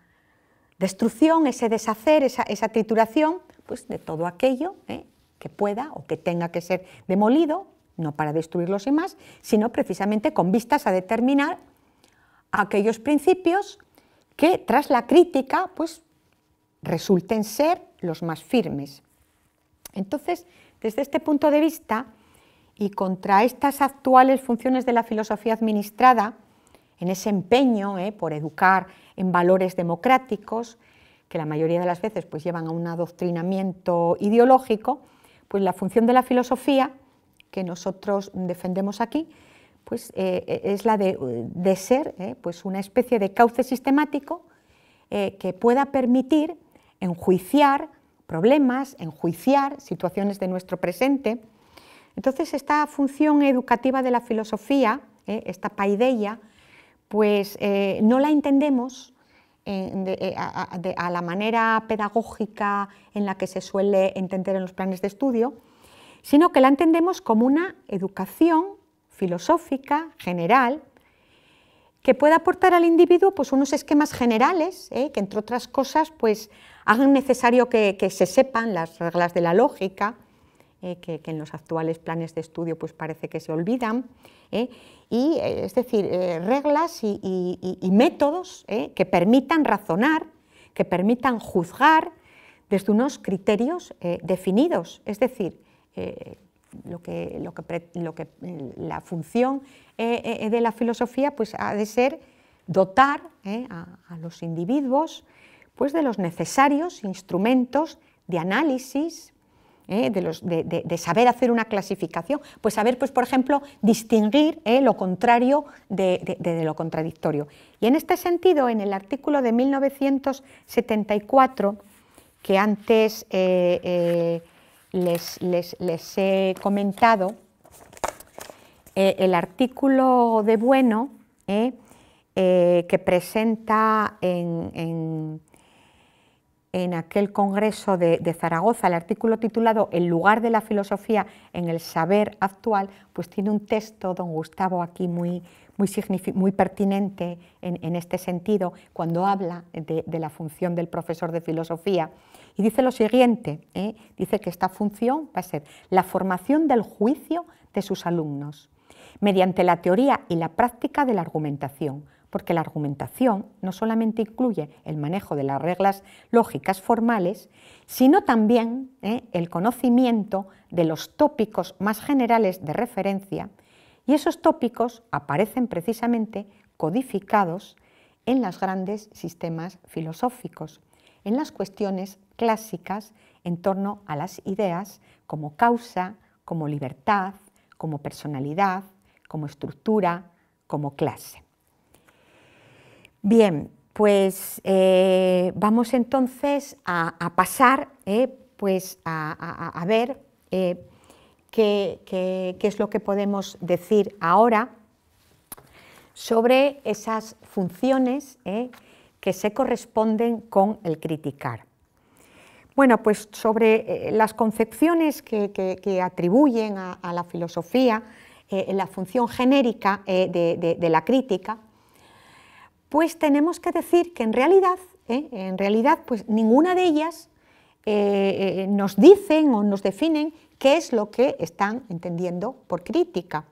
destrucción, ese deshacer, esa, esa, trituración pues, de todo aquello ¿eh? que pueda o que tenga que ser demolido, no para destruirlo sin más, sino precisamente con vistas a determinar aquellos principios que tras la crítica pues, resulten ser los más firmes. Entonces, desde este punto de vista y contra estas actuales funciones de la filosofía administrada, en ese empeño eh, por educar en valores democráticos, que la mayoría de las veces pues, llevan a un adoctrinamiento ideológico, pues la función de la filosofía que nosotros defendemos aquí pues, eh, eh, es la de, ser pues una especie de cauce sistemático que pueda permitir enjuiciar problemas, enjuiciar situaciones de nuestro presente. Entonces, esta función educativa de la filosofía, esta paideia, pues eh, no la entendemos eh, eh, a, la manera pedagógica en la que se suele entender en los planes de estudio, sino que la entendemos como una educación filosófica general que pueda aportar al individuo pues, unos esquemas generales que, entre otras cosas, pues, hagan necesario que se sepan las reglas de la lógica, eh, que, en los actuales planes de estudio pues parece que se olvidan. ¿eh? Y, eh, es decir, reglas y, métodos que permitan razonar, que permitan juzgar desde unos criterios definidos. Es decir, mm, la función de la filosofía pues, ha de ser dotar a, a, los individuos pues, de los necesarios instrumentos de análisis, ¿eh? de, saber hacer una clasificación, pues saber, pues, por ejemplo, distinguir ¿eh? lo contrario de, lo contradictorio. Y en este sentido, en el artículo de 1974, que antes eh, les, he comentado, el artículo de Bueno, que presenta en en aquel congreso de, Zaragoza, el artículo titulado El lugar de la filosofía en el saber actual, pues tiene un texto, don Gustavo, aquí muy, muy, pertinente en, este sentido, cuando habla de, la función del profesor de filosofía. Y dice lo siguiente, ¿eh? dice que esta función va a ser la formación del juicio de sus alumnos, mediante la teoría y la práctica de la argumentación porque la argumentación no solamente incluye el manejo de las reglas lógicas formales, sino también eh, el conocimiento de los tópicos más generales de referencia, y esos tópicos aparecen precisamente codificados en los grandes sistemas filosóficos, en las cuestiones clásicas en torno a las ideas como causa, como libertad, como personalidad, como estructura, como clase. Bien, pues eh, vamos entonces a, pasar eh, pues, a, ver eh, qué, es lo que podemos decir ahora sobre esas funciones que se corresponden con el criticar. Bueno, pues sobre las concepciones que, atribuyen a, la filosofía la función genérica de la crítica, pues tenemos que decir que en realidad, ¿eh? en realidad, pues ninguna de ellas eh, eh, nos dicen o nos definen qué es lo que están entendiendo por crítica.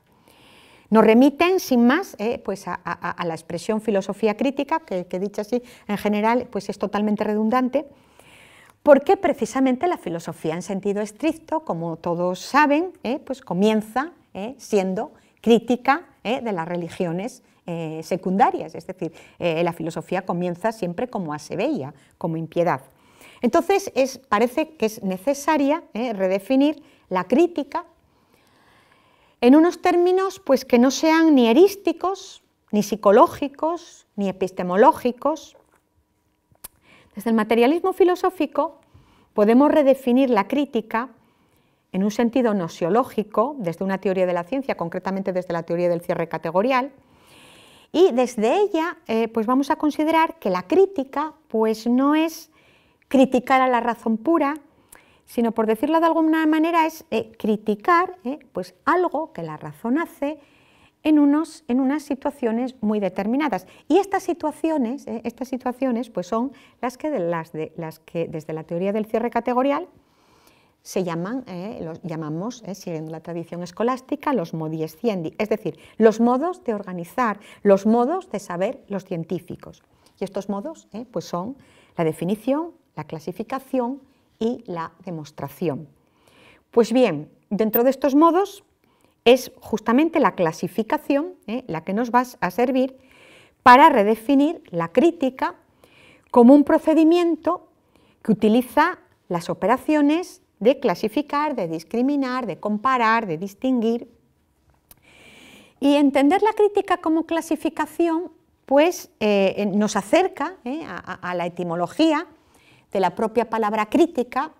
Nos remiten, sin más, pues a, la expresión filosofía crítica, que, que dicha así en general pues es totalmente redundante, porque precisamente la filosofía en sentido estricto, como todos saben, pues comienza siendo crítica de las religiones eh, secundarias, es decir, eh, la filosofía comienza siempre como asebella, como impiedad. Entonces, parece que es necesaria eh, redefinir la crítica en unos términos pues, que no sean ni herísticos, ni psicológicos, ni epistemológicos. Desde el materialismo filosófico podemos redefinir la crítica en un sentido nosiológico, desde una teoría de la ciencia, concretamente desde la teoría del cierre categorial, y desde ella, eh, pues vamos a considerar que la crítica, pues no es criticar a la razón pura, sino por decirlo de alguna manera es eh, criticar eh, pues algo que la razón hace en, unos, en unas situaciones muy determinadas. Y estas situaciones, estas situaciones pues son las que, las, de, las que desde la teoría del cierre categorial se llaman, eh, los llamamos, eh, siguiendo la tradición escolástica, los modi esciendi, es decir, los modos de organizar, los modos de saber los científicos. Y estos modos eh, pues son la definición, la clasificación y la demostración. Pues bien, dentro de estos modos es justamente la clasificación la que nos va a servir para redefinir la crítica como un procedimiento que utiliza las operaciones de clasificar, de discriminar, de comparar, de distinguir. Y entender la crítica como clasificación pues eh, nos acerca eh, a, la etimología de la propia palabra crítica,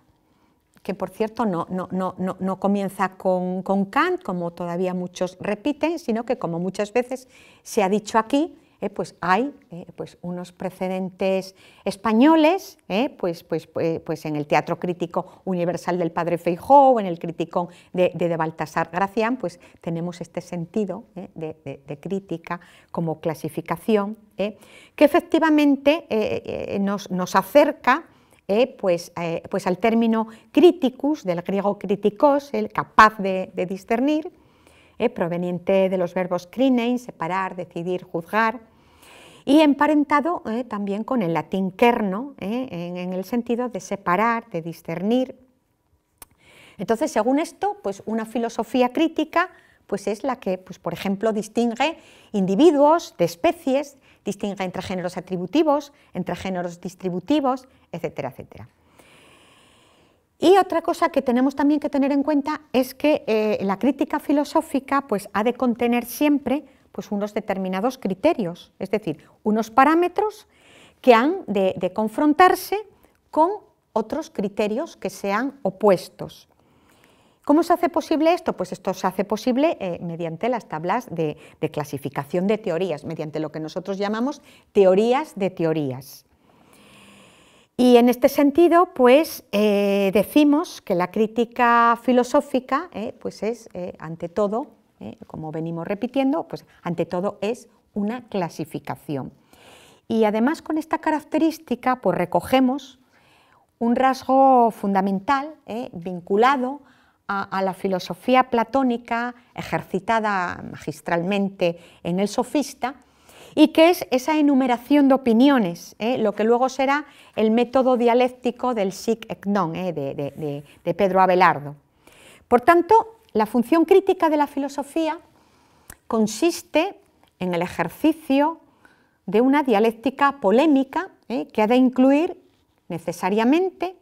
que por cierto no, comienza con, con Kant, como todavía muchos repiten, sino que como muchas veces se ha dicho aquí, eh, pues hay eh, pues unos precedentes españoles, eh, pues, pues, pues, pues, en el Teatro Crítico Universal del Padre Feijóo, en el Criticón de, de, Baltasar Gracián, pues tenemos este sentido de, crítica como clasificación, que efectivamente nos, acerca pues, al término criticus, del griego críticos el capaz de, discernir, proveniente de los verbos crinein, separar, decidir, juzgar, y emparentado eh, también con el latín kerno eh, en, el sentido de separar, de discernir. Entonces, según esto, pues una filosofía crítica pues es la que, pues, por ejemplo, distingue individuos de especies, distingue entre géneros atributivos, entre géneros distributivos, etcétera, etcétera. Y otra cosa que tenemos también que tener en cuenta es que eh, la crítica filosófica pues, ha de contener siempre pues unos determinados criterios, es decir, unos parámetros que han de, confrontarse con otros criterios que sean opuestos. ¿Cómo se hace posible esto? Pues esto se hace posible eh, mediante las tablas de, clasificación de teorías, mediante lo que nosotros llamamos teorías de teorías. Y en este sentido, pues eh, decimos que la crítica filosófica eh, pues es, ante todo, ¿eh? como venimos repitiendo, pues ante todo es una clasificación. Y además con esta característica pues recogemos un rasgo fundamental ¿eh? vinculado a, la filosofía platónica ejercitada magistralmente en el sofista y que es esa enumeración de opiniones, ¿eh? lo que luego será el método dialéctico del sic et non, de, de, Pedro Abelardo. Por tanto, la función crítica de la filosofía consiste en el ejercicio de una dialéctica polémica ¿eh? que ha de incluir necesariamente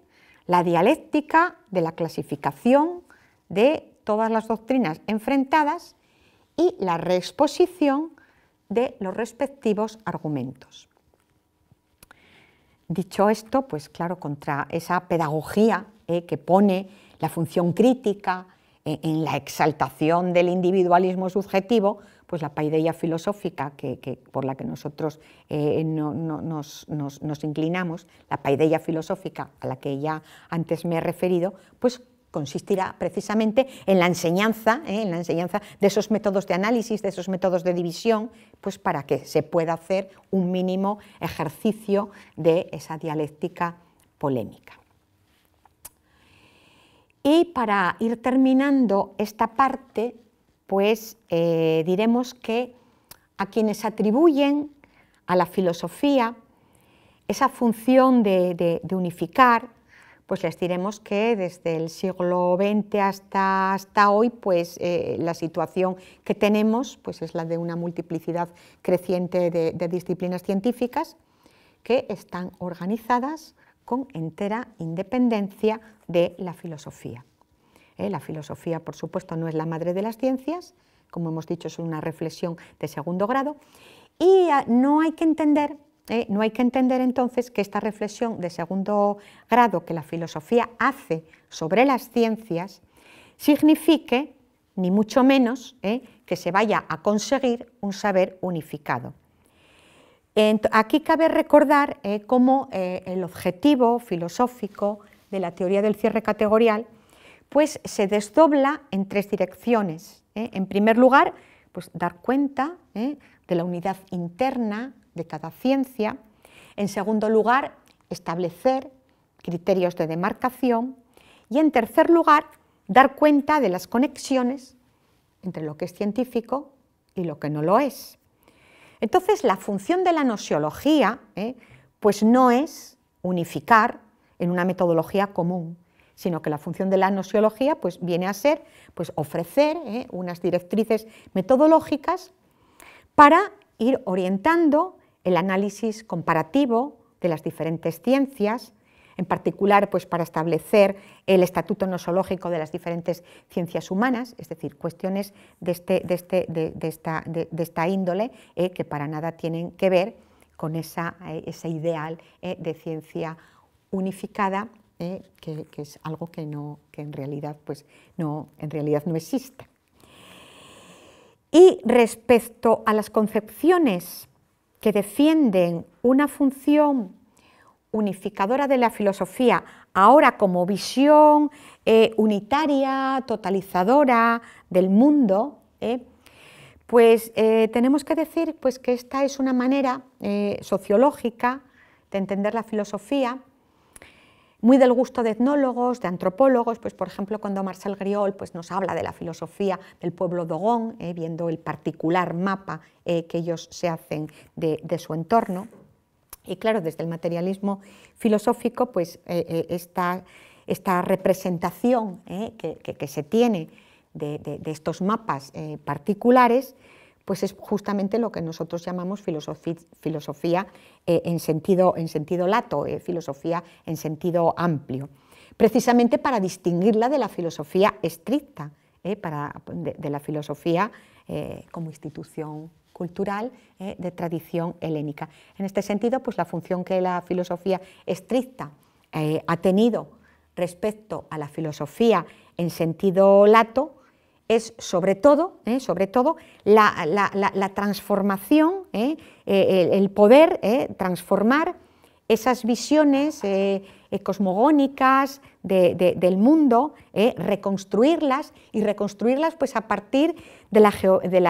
la dialéctica de la clasificación de todas las doctrinas enfrentadas y la reexposición de los respectivos argumentos. Dicho esto, pues claro, contra esa pedagogía ¿eh? que pone la función crítica, e, en la exaltación del individualismo subjetivo, pues la paideia filosófica que, por la que nosotros eh, nos, inclinamos, la paideia filosófica a la que ya antes me he referido, pues consistirá precisamente en la enseñanza, eh, en la enseñanza de esos métodos de análisis, de esos métodos de división, pues para que se pueda hacer un mínimo ejercicio de esa dialéctica polémica. Y para ir terminando esta parte, pues eh, diremos que a quienes atribuyen a la filosofía esa función de, unificar, pues les diremos que desde el siglo XX hasta, hasta hoy, pues eh, la situación que tenemos pues es la de una multiplicidad creciente de disciplinas científicas que están organizadas con entera independencia de la filosofía. ¿Eh? La filosofía, por supuesto, no es la madre de las ciencias, como hemos dicho, es una reflexión de segundo grado, y ah, no hay que entender ¿eh? no hay que entender entonces que esta reflexión de segundo grado que la filosofía hace sobre las ciencias signifique, ni mucho menos, ¿eh? que se vaya a conseguir un saber unificado. Aquí cabe recordar eh, cómo eh, el objetivo filosófico de la teoría del cierre categorial pues, se desdobla en tres direcciones. Eh. En primer lugar, pues, dar cuenta de la unidad interna de cada ciencia. En segundo lugar, establecer criterios de demarcación. Y en tercer lugar, dar cuenta de las conexiones entre lo que es científico y lo que no lo es. Entonces, la función de la nosiología ¿eh? pues no es unificar en una metodología común, sino que la función de la nosiología pues, viene a ser pues, ofrecer ¿eh? unas directrices metodológicas para ir orientando el análisis comparativo de las diferentes ciencias en particular pues, para establecer el estatuto nosológico de las diferentes ciencias humanas, es decir, cuestiones de, este, este, de, esta, índole eh, que para nada tienen que ver con eh, ese ideal eh, de ciencia unificada, que, es algo que, no, en, realidad, pues, no, en realidad no existe. Y respecto a las concepciones que defienden una función unificadora de la filosofía, ahora como visión eh, unitaria, totalizadora del mundo, ¿eh? pues eh, tenemos que decir pues, que esta es una manera sociológica de entender la filosofía, muy del gusto de etnólogos, de antropólogos, pues por ejemplo cuando Marcel Griol pues, nos habla de la filosofía del pueblo dogón, viendo el particular mapa que ellos se hacen de su entorno. Y claro, desde el materialismo filosófico, pues eh, eh, esta, representación eh, que, se tiene de, estos mapas particulares, pues es justamente lo que nosotros llamamos filosofía, en, sentido, lato, filosofía en sentido amplio, precisamente para distinguirla de la filosofía estricta, de, la filosofía como institución cultural eh, de tradición helénica. En este sentido, pues la función que la filosofía estricta eh, ha tenido respecto a la filosofía en sentido lato es sobre todo, eh, sobre todo la, transformación, el, poder transformar esas visiones cosmogónicas, del mundo, ¿eh? reconstruirlas y reconstruirlas pues a partir de la,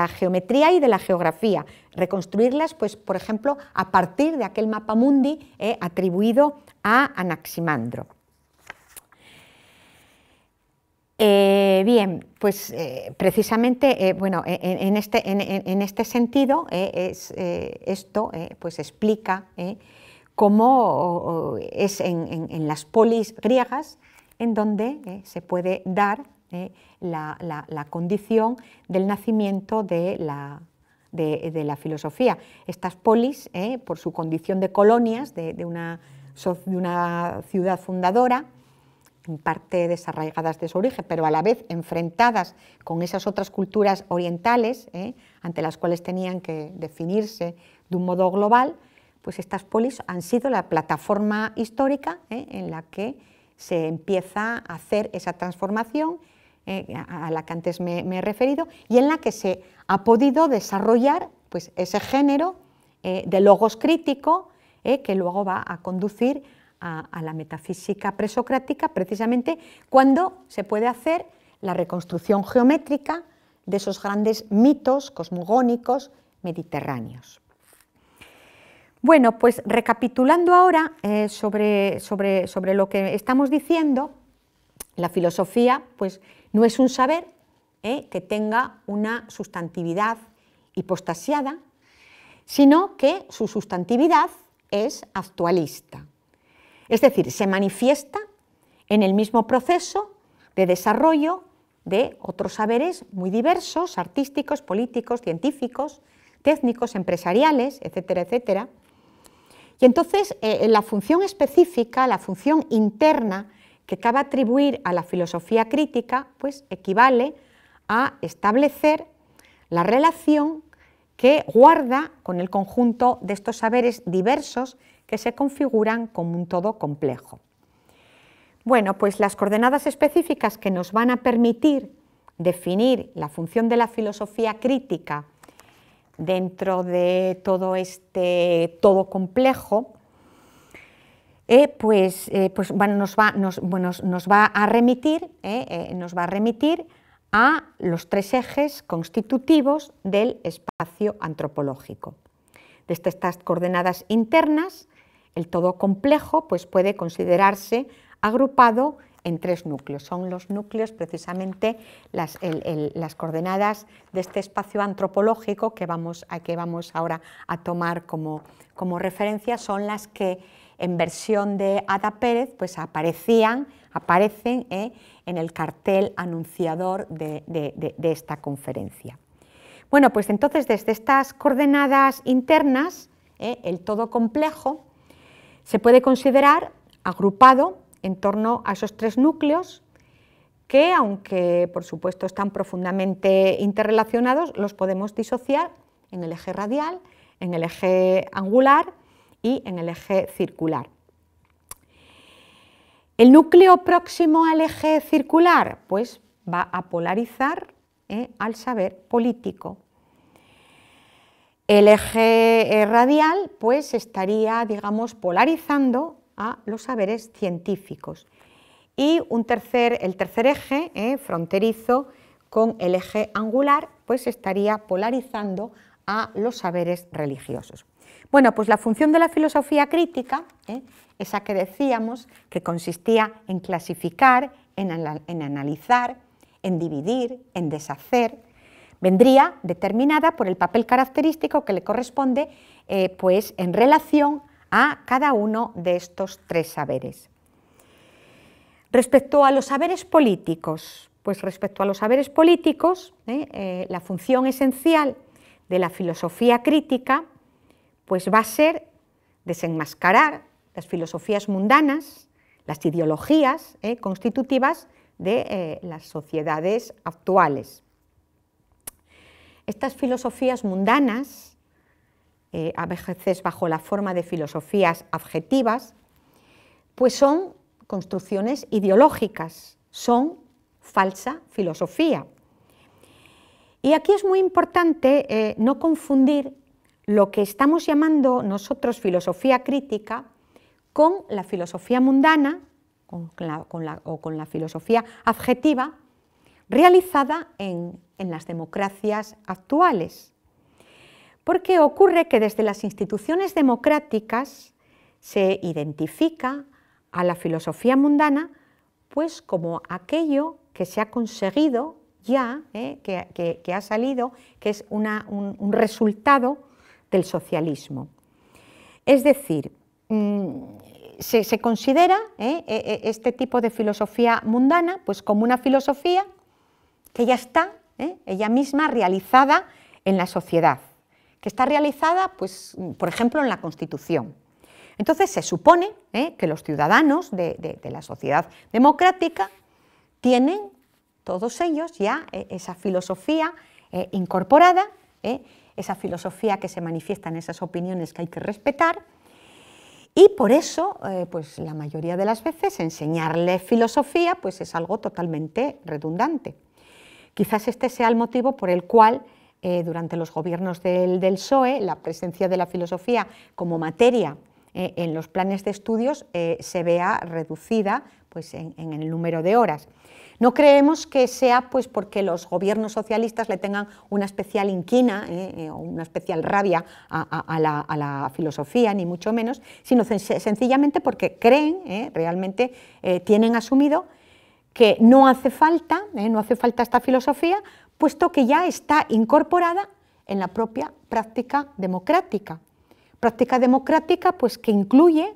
geometría y de la geografía, reconstruirlas pues por ejemplo a partir de aquel mapa mundi ¿eh? atribuido a Anaximandro. Eh, bien, pues precisamente, bueno, este, en, este, sentido, esto pues explica como es en, las polis griegas, en donde eh, se puede dar eh, la, condición del nacimiento de la, filosofía. Estas polis, eh, por su condición de colonias, de, una, ciudad fundadora, en parte desarraigadas de su origen, pero a la vez enfrentadas con esas otras culturas orientales, ante las cuales tenían que definirse de un modo global, pues estas polis han sido la plataforma histórica ¿eh? en la que se empieza a hacer esa transformación eh, a, la que antes me, he referido y en la que se ha podido desarrollar pues, ese género eh, de logos crítico que luego va a conducir a la metafísica presocrática precisamente cuando se puede hacer la reconstrucción geométrica de esos grandes mitos cosmogónicos mediterráneos. Bueno, pues recapitulando ahora eh, sobre, lo que estamos diciendo, la filosofía pues, no es un saber eh, que tenga una sustantividad hipostasiada, sino que su sustantividad es actualista. Es decir, se manifiesta en el mismo proceso de desarrollo de otros saberes muy diversos, artísticos, políticos, científicos, técnicos, empresariales, etcétera, etcétera, y entonces eh, la función específica, la función interna que cabe atribuir a la filosofía crítica, pues equivale a establecer la relación que guarda con el conjunto de estos saberes diversos que se configuran como un todo complejo. Bueno, pues las coordenadas específicas que nos van a permitir definir la función de la filosofía crítica dentro de todo este todo complejo, eh, pues, eh, pues, nos, va, a remitir, eh, nos va a remitir a los tres ejes constitutivos del espacio antropológico. Desde estas coordenadas internas, el todo complejo pues puede considerarse agrupado en tres núcleos. Son los núcleos precisamente las, coordenadas de este espacio antropológico que vamos, a que vamos ahora a tomar como, referencia, son las que en versión de Ada Pérez pues aparecían, aparecen ¿eh? en el cartel anunciador de, esta conferencia. Bueno, pues entonces desde estas coordenadas internas, ¿eh? el todo complejo se puede considerar agrupado en torno a esos tres núcleos que, aunque por supuesto están profundamente interrelacionados, los podemos disociar en el eje radial, en el eje angular y en el eje circular. El núcleo próximo al eje circular pues, va a polarizar eh, al saber político. El eje radial pues, estaría digamos, polarizando a los saberes científicos. Y un tercer, el tercer eje, ¿eh? fronterizo con el eje angular, pues estaría polarizando a los saberes religiosos. Bueno, pues la función de la filosofía crítica, ¿eh? esa que decíamos, que consistía en clasificar, en, analizar, en dividir, en deshacer, vendría determinada por el papel característico que le corresponde eh, pues en relación a cada uno de estos tres saberes. Respecto a los saberes políticos, pues respecto a los saberes políticos, ¿eh? Eh, la función esencial de la filosofía crítica pues va a ser desenmascarar las filosofías mundanas, las ideologías ¿eh? constitutivas de las sociedades actuales. Estas filosofías mundanas eh, a veces bajo la forma de filosofías adjetivas, pues son construcciones ideológicas, son falsa filosofía. Y aquí es muy importante eh, no confundir lo que estamos llamando nosotros filosofía crítica con la filosofía mundana o con la filosofía adjetiva realizada en las democracias actuales porque ocurre que desde las instituciones democráticas se identifica a la filosofía mundana pues como aquello que se ha conseguido ya, ¿eh? que, ha salido, que es un, resultado del socialismo. Es decir, mm, se, considera ¿eh? e, e, este tipo de filosofía mundana pues como una filosofía que ya está ¿eh? ella misma realizada en la sociedad que está realizada, pues, por ejemplo, en la Constitución. Entonces se supone ¿eh? que los ciudadanos de, la sociedad democrática tienen todos ellos ya eh, esa filosofía eh, incorporada, esa filosofía que se manifiesta en esas opiniones que hay que respetar, y por eso, pues la mayoría de las veces enseñarle filosofía pues es algo totalmente redundante. Quizás este sea el motivo por el cual eh, durante los gobiernos del, del, PSOE, la presencia de la filosofía como materia eh, en los planes de estudios eh, se vea reducida pues, en, el número de horas. No creemos que sea pues, porque los gobiernos socialistas le tengan una especial inquina o una especial rabia a, la, filosofía, ni mucho menos, sino sencillamente porque creen, realmente tienen asumido que no hace falta, no hace falta esta filosofía puesto que ya está incorporada en la propia práctica democrática. Práctica democrática pues que incluye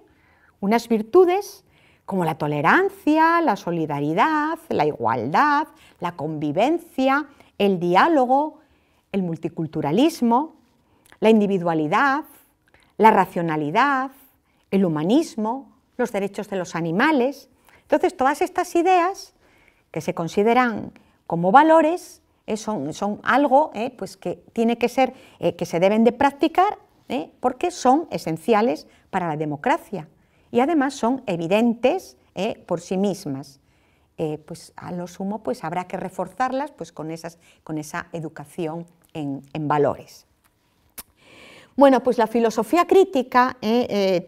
unas virtudes como la tolerancia, la solidaridad, la igualdad, la convivencia, el diálogo, el multiculturalismo, la individualidad, la racionalidad, el humanismo, los derechos de los animales. Entonces, todas estas ideas que se consideran como valores eh, son, algo eh, pues que tiene que ser, eh, que se deben de practicar porque son esenciales para la democracia y además son evidentes por sí mismas. pues a lo sumo pues habrá que reforzarlas pues con, esa educación en, valores. Bueno, pues la filosofía crítica,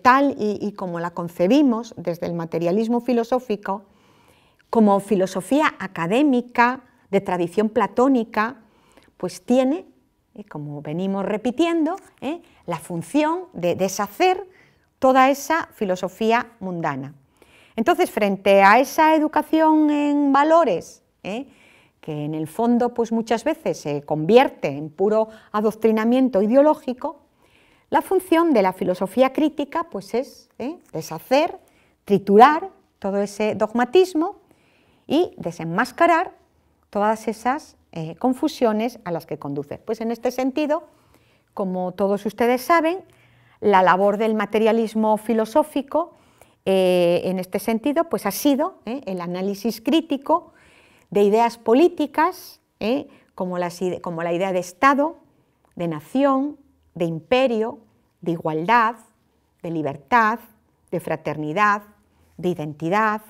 tal y, como la concebimos desde el materialismo filosófico, como filosofía académica, de tradición platónica, pues tiene, eh, como venimos repitiendo, eh, la función de deshacer toda esa filosofía mundana. Entonces, frente a esa educación en valores, eh, que en el fondo pues muchas veces se convierte en puro adoctrinamiento ideológico, la función de la filosofía crítica pues es deshacer, triturar todo ese dogmatismo y desenmascarar todas esas eh, confusiones a las que conduce. Pues en este sentido, como todos ustedes saben, la labor del materialismo filosófico eh, en este sentido pues ha sido eh, el análisis crítico de ideas políticas como, como la idea de Estado, de nación, de imperio, de igualdad, de libertad, de fraternidad, de identidad,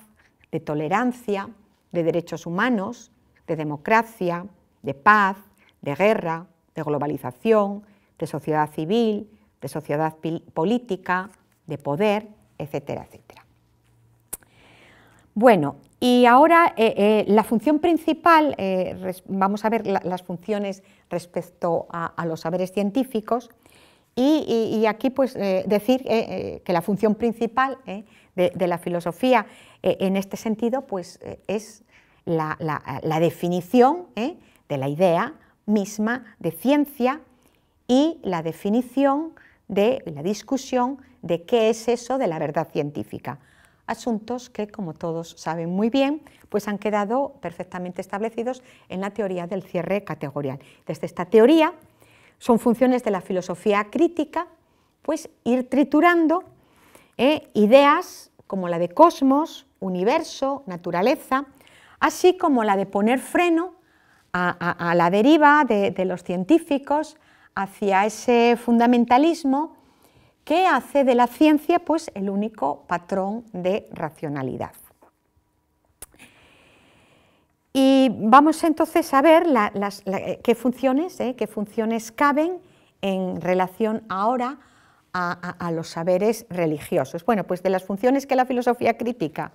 de tolerancia, de derechos humanos, de democracia, de paz, de guerra, de globalización, de sociedad civil, de sociedad política, de poder, etcétera, etcétera. Bueno, y ahora eh, eh, la función principal, eh, vamos a ver las funciones respecto a, los saberes científicos, y, aquí pues decir que la función principal de, de, la filosofía en este sentido pues es la, definición ¿eh? de la idea misma de ciencia y la definición de la discusión de qué es eso de la verdad científica. Asuntos que, como todos saben muy bien, pues han quedado perfectamente establecidos en la teoría del cierre categorial. Desde esta teoría son funciones de la filosofía crítica, pues ir triturando ¿eh? ideas como la de cosmos, universo, naturaleza, así como la de poner freno a, la deriva de, los científicos hacia ese fundamentalismo que hace de la ciencia pues, el único patrón de racionalidad. Y vamos entonces a ver eh, qué, funciones, eh, qué funciones caben en relación ahora a, a, los saberes religiosos. Bueno, pues de las funciones que la filosofía crítica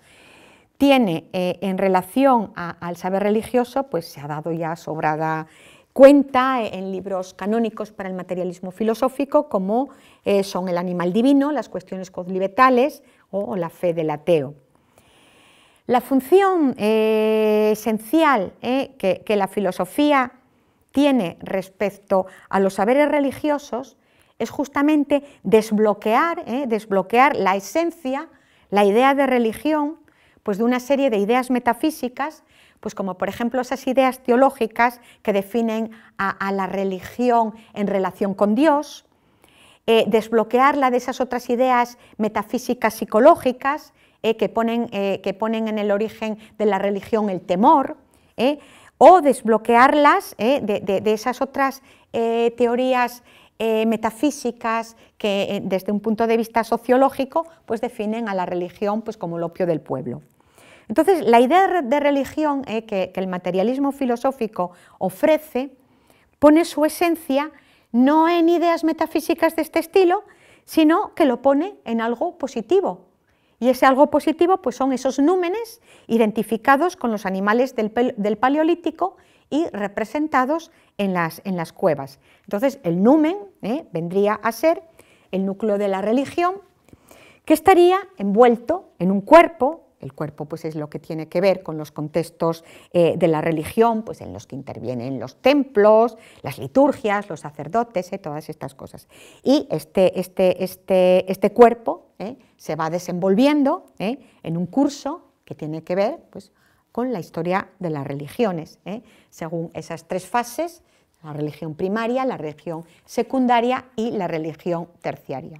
tiene eh, en relación al saber religioso, pues se ha dado ya sobrada cuenta en libros canónicos para el materialismo filosófico, como eh, son el animal divino, las cuestiones co-libetales o la fe del ateo. La función eh, esencial que, la filosofía tiene respecto a los saberes religiosos es justamente desbloquear, desbloquear la esencia, la idea de religión pues, de una serie de ideas metafísicas, pues como por ejemplo esas ideas teológicas que definen a, la religión en relación con Dios, eh, desbloquearla de esas otras ideas metafísicas psicológicas eh, eh, que, ponen, en el origen de la religión el temor, o desbloquearlas de, esas otras teorías metafísicas que desde un punto de vista sociológico pues definen a la religión pues como el opio del pueblo. Entonces, la idea de religión que, el materialismo filosófico ofrece pone su esencia no en ideas metafísicas de este estilo, sino que lo pone en algo positivo. Y ese algo positivo pues son esos númenes identificados con los animales del, paleolítico y representados en las, cuevas. Entonces, el numen ¿eh? vendría a ser el núcleo de la religión, que estaría envuelto en un cuerpo el cuerpo pues, es lo que tiene que ver con los contextos eh, de la religión, pues, en los que intervienen los templos, las liturgias, los sacerdotes, eh, todas estas cosas. Y este, este, este, este cuerpo eh, se va desenvolviendo en un curso que tiene que ver pues, con la historia de las religiones, según esas tres fases, la religión primaria, la religión secundaria y la religión terciaria.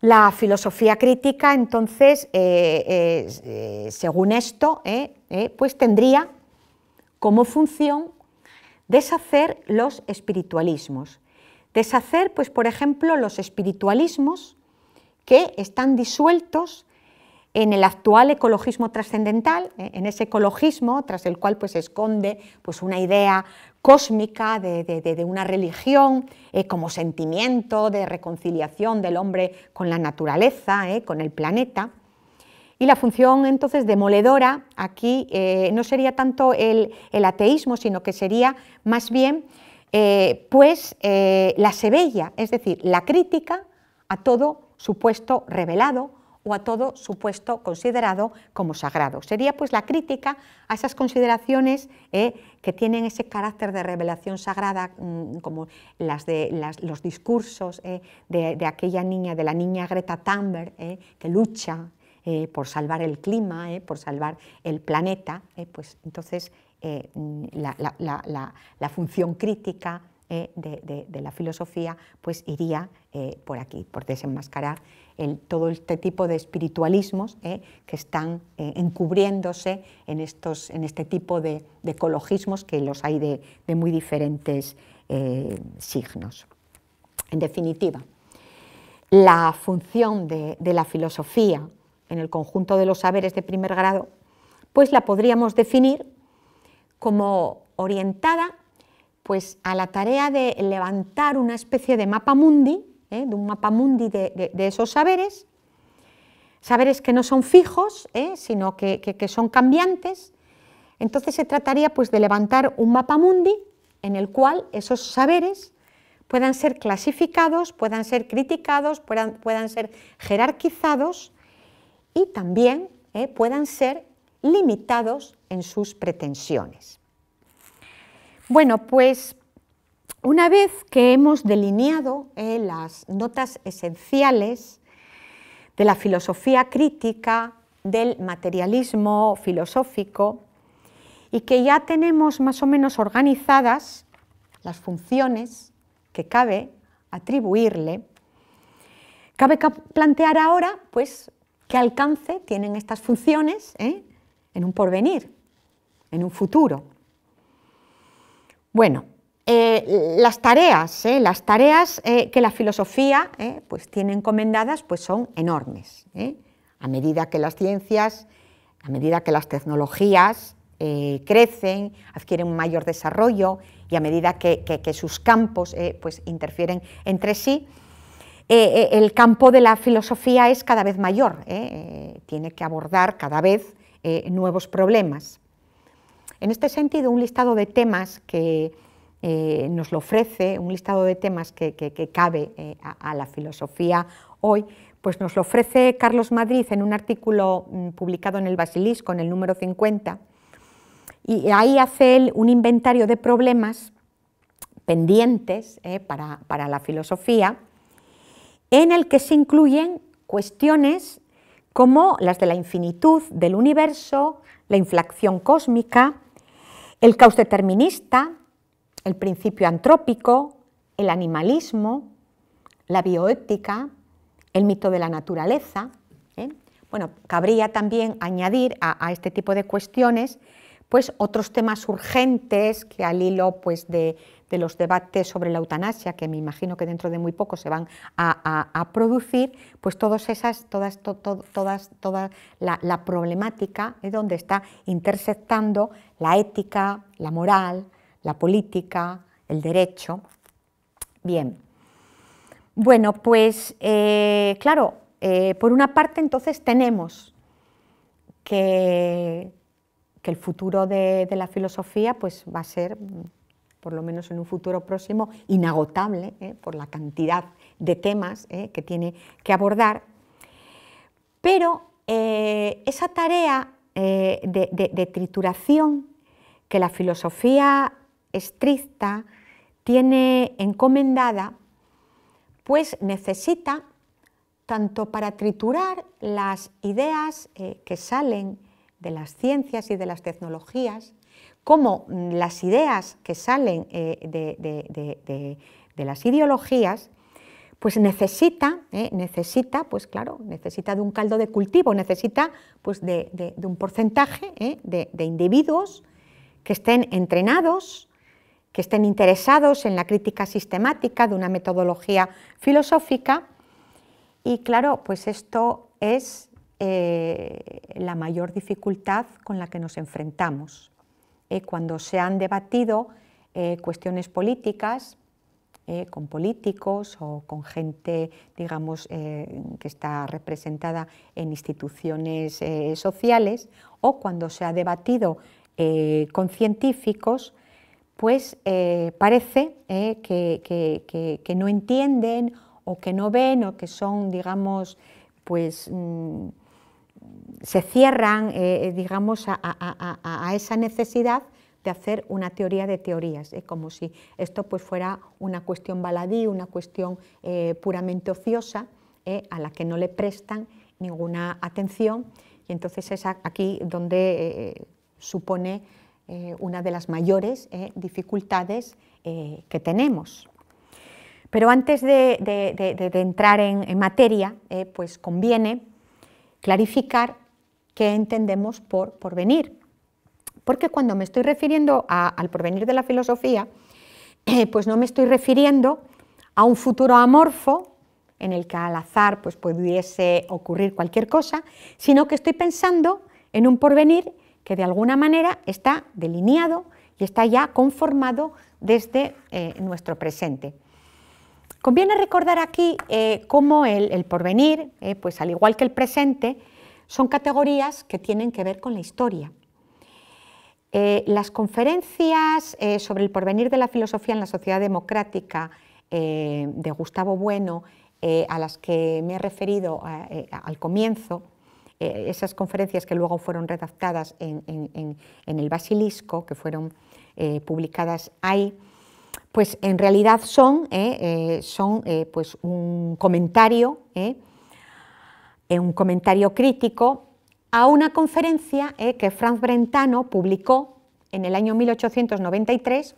La filosofía crítica, entonces, eh, eh, eh, según esto, pues tendría como función deshacer los espiritualismos. Deshacer, pues, por ejemplo, los espiritualismos que están disueltos en el actual ecologismo trascendental, en ese ecologismo tras el cual pues, se esconde pues, una idea cósmica, de, una religión eh, como sentimiento de reconciliación del hombre con la naturaleza, eh, con el planeta. Y la función entonces demoledora aquí eh, no sería tanto el, ateísmo, sino que sería más bien pues la sebella, es decir, la crítica a todo supuesto revelado, o a todo supuesto considerado como sagrado. Sería pues la crítica a esas consideraciones eh, que tienen ese carácter de revelación sagrada, mm, como las de los discursos eh, de, aquella niña, de la niña Greta Thunberg, eh, que lucha por salvar el clima, por salvar el planeta, pues entonces mm, la, función crítica de, la filosofía, pues iría por aquí, por desenmascarar todo este tipo de espiritualismos ¿eh? que están eh, encubriéndose en, estos, en este tipo de, ecologismos que los hay de, muy diferentes eh, signos. En definitiva, la función de, de la filosofía en el conjunto de los saberes de primer grado, pues la podríamos definir como orientada pues a la tarea de levantar una especie de mapa mundi ¿eh? de un mapa de, de, esos saberes, saberes que no son fijos, ¿eh? sino que, son cambiantes. Entonces se trataría pues, de levantar un mapa mundi en el cual esos saberes puedan ser clasificados, puedan ser criticados, puedan, puedan ser jerarquizados y también ¿eh? puedan ser limitados en sus pretensiones. Bueno, pues una vez que hemos delineado eh, las notas esenciales de la filosofía crítica, del materialismo filosófico, y que ya tenemos más o menos organizadas las funciones que cabe atribuirle, cabe plantear ahora pues, qué alcance tienen estas funciones eh, en un porvenir, en un futuro. Bueno, eh, las tareas, eh, las tareas eh, que la filosofía pues tiene encomendadas pues son enormes. A medida que las ciencias, a medida que las tecnologías crecen, adquieren un mayor desarrollo y a medida que, que sus campos pues interfieren entre sí, el campo de la filosofía es cada vez mayor, tiene que abordar cada vez nuevos problemas. En este sentido, un listado de temas que eh, nos lo ofrece, un listado de temas que, cabe eh, a, la filosofía hoy, pues nos lo ofrece Carlos Madrid en un artículo mm, publicado en el Basilisco, en el número 50, y ahí hace él un inventario de problemas pendientes eh, para, para la filosofía, en el que se incluyen cuestiones como las de la infinitud del universo, la inflación cósmica, el caos determinista, el principio antrópico, el animalismo, la bioética, el mito de la naturaleza. ¿eh? Bueno, cabría también añadir a, este tipo de cuestiones pues, otros temas urgentes que al hilo pues, de, los debates sobre la eutanasia, que me imagino que dentro de muy poco se van a, producir, pues todas esas, todas, todas, toda la, problemática es ¿eh? donde está intersectando la ética, la moral, la política, el derecho. Bien. Bueno, pues eh, claro, eh, por una parte entonces tenemos que, que el futuro de, la filosofía pues, va a ser, por lo menos en un futuro próximo, inagotable ¿eh? por la cantidad de temas que tiene que abordar. Pero esa tarea de, de trituración que la filosofía estricta, tiene encomendada, pues necesita, tanto para triturar las ideas eh, que salen de las ciencias y de las tecnologías, como las ideas que salen eh, de, las ideologías, pues necesita, eh, necesita, pues claro, necesita de un caldo de cultivo, necesita pues de, un porcentaje de individuos que estén entrenados que estén interesados en la crítica sistemática de una metodología filosófica. Y claro, pues esto es eh, la mayor dificultad con la que nos enfrentamos. Eh, cuando se han debatido eh, cuestiones políticas con políticos o con gente, digamos, que está representada en instituciones sociales, o cuando se ha debatido con científicos, pues eh, parece eh, que, no entienden o que no ven o que son, digamos, pues mm, se cierran, eh, digamos, a, esa necesidad de hacer una teoría de teorías, como si esto pues fuera una cuestión baladí, una cuestión puramente ociosa, a la que no le prestan ninguna atención. Y entonces es aquí donde supone eh, una de las mayores eh, dificultades eh, que tenemos. Pero antes de, entrar en, materia, pues conviene clarificar qué entendemos por porvenir. Porque cuando me estoy refiriendo al porvenir de la filosofía, pues no me estoy refiriendo a un futuro amorfo en el que al azar pues, pudiese ocurrir cualquier cosa, sino que estoy pensando en un porvenir que de alguna manera está delineado y está ya conformado desde eh, nuestro presente. Conviene recordar aquí eh, cómo el, porvenir, eh, pues al igual que el presente, son categorías que tienen que ver con la historia. las conferencias sobre el porvenir de la filosofía en la sociedad democrática de Gustavo Bueno, a las que me he referido al comienzo, eh, esas conferencias que luego fueron redactadas en, el Basilisco, que fueron eh, publicadas ahí, pues en realidad son, eh, son pues un comentario, un comentario crítico a una conferencia que Franz Brentano publicó en el año 1893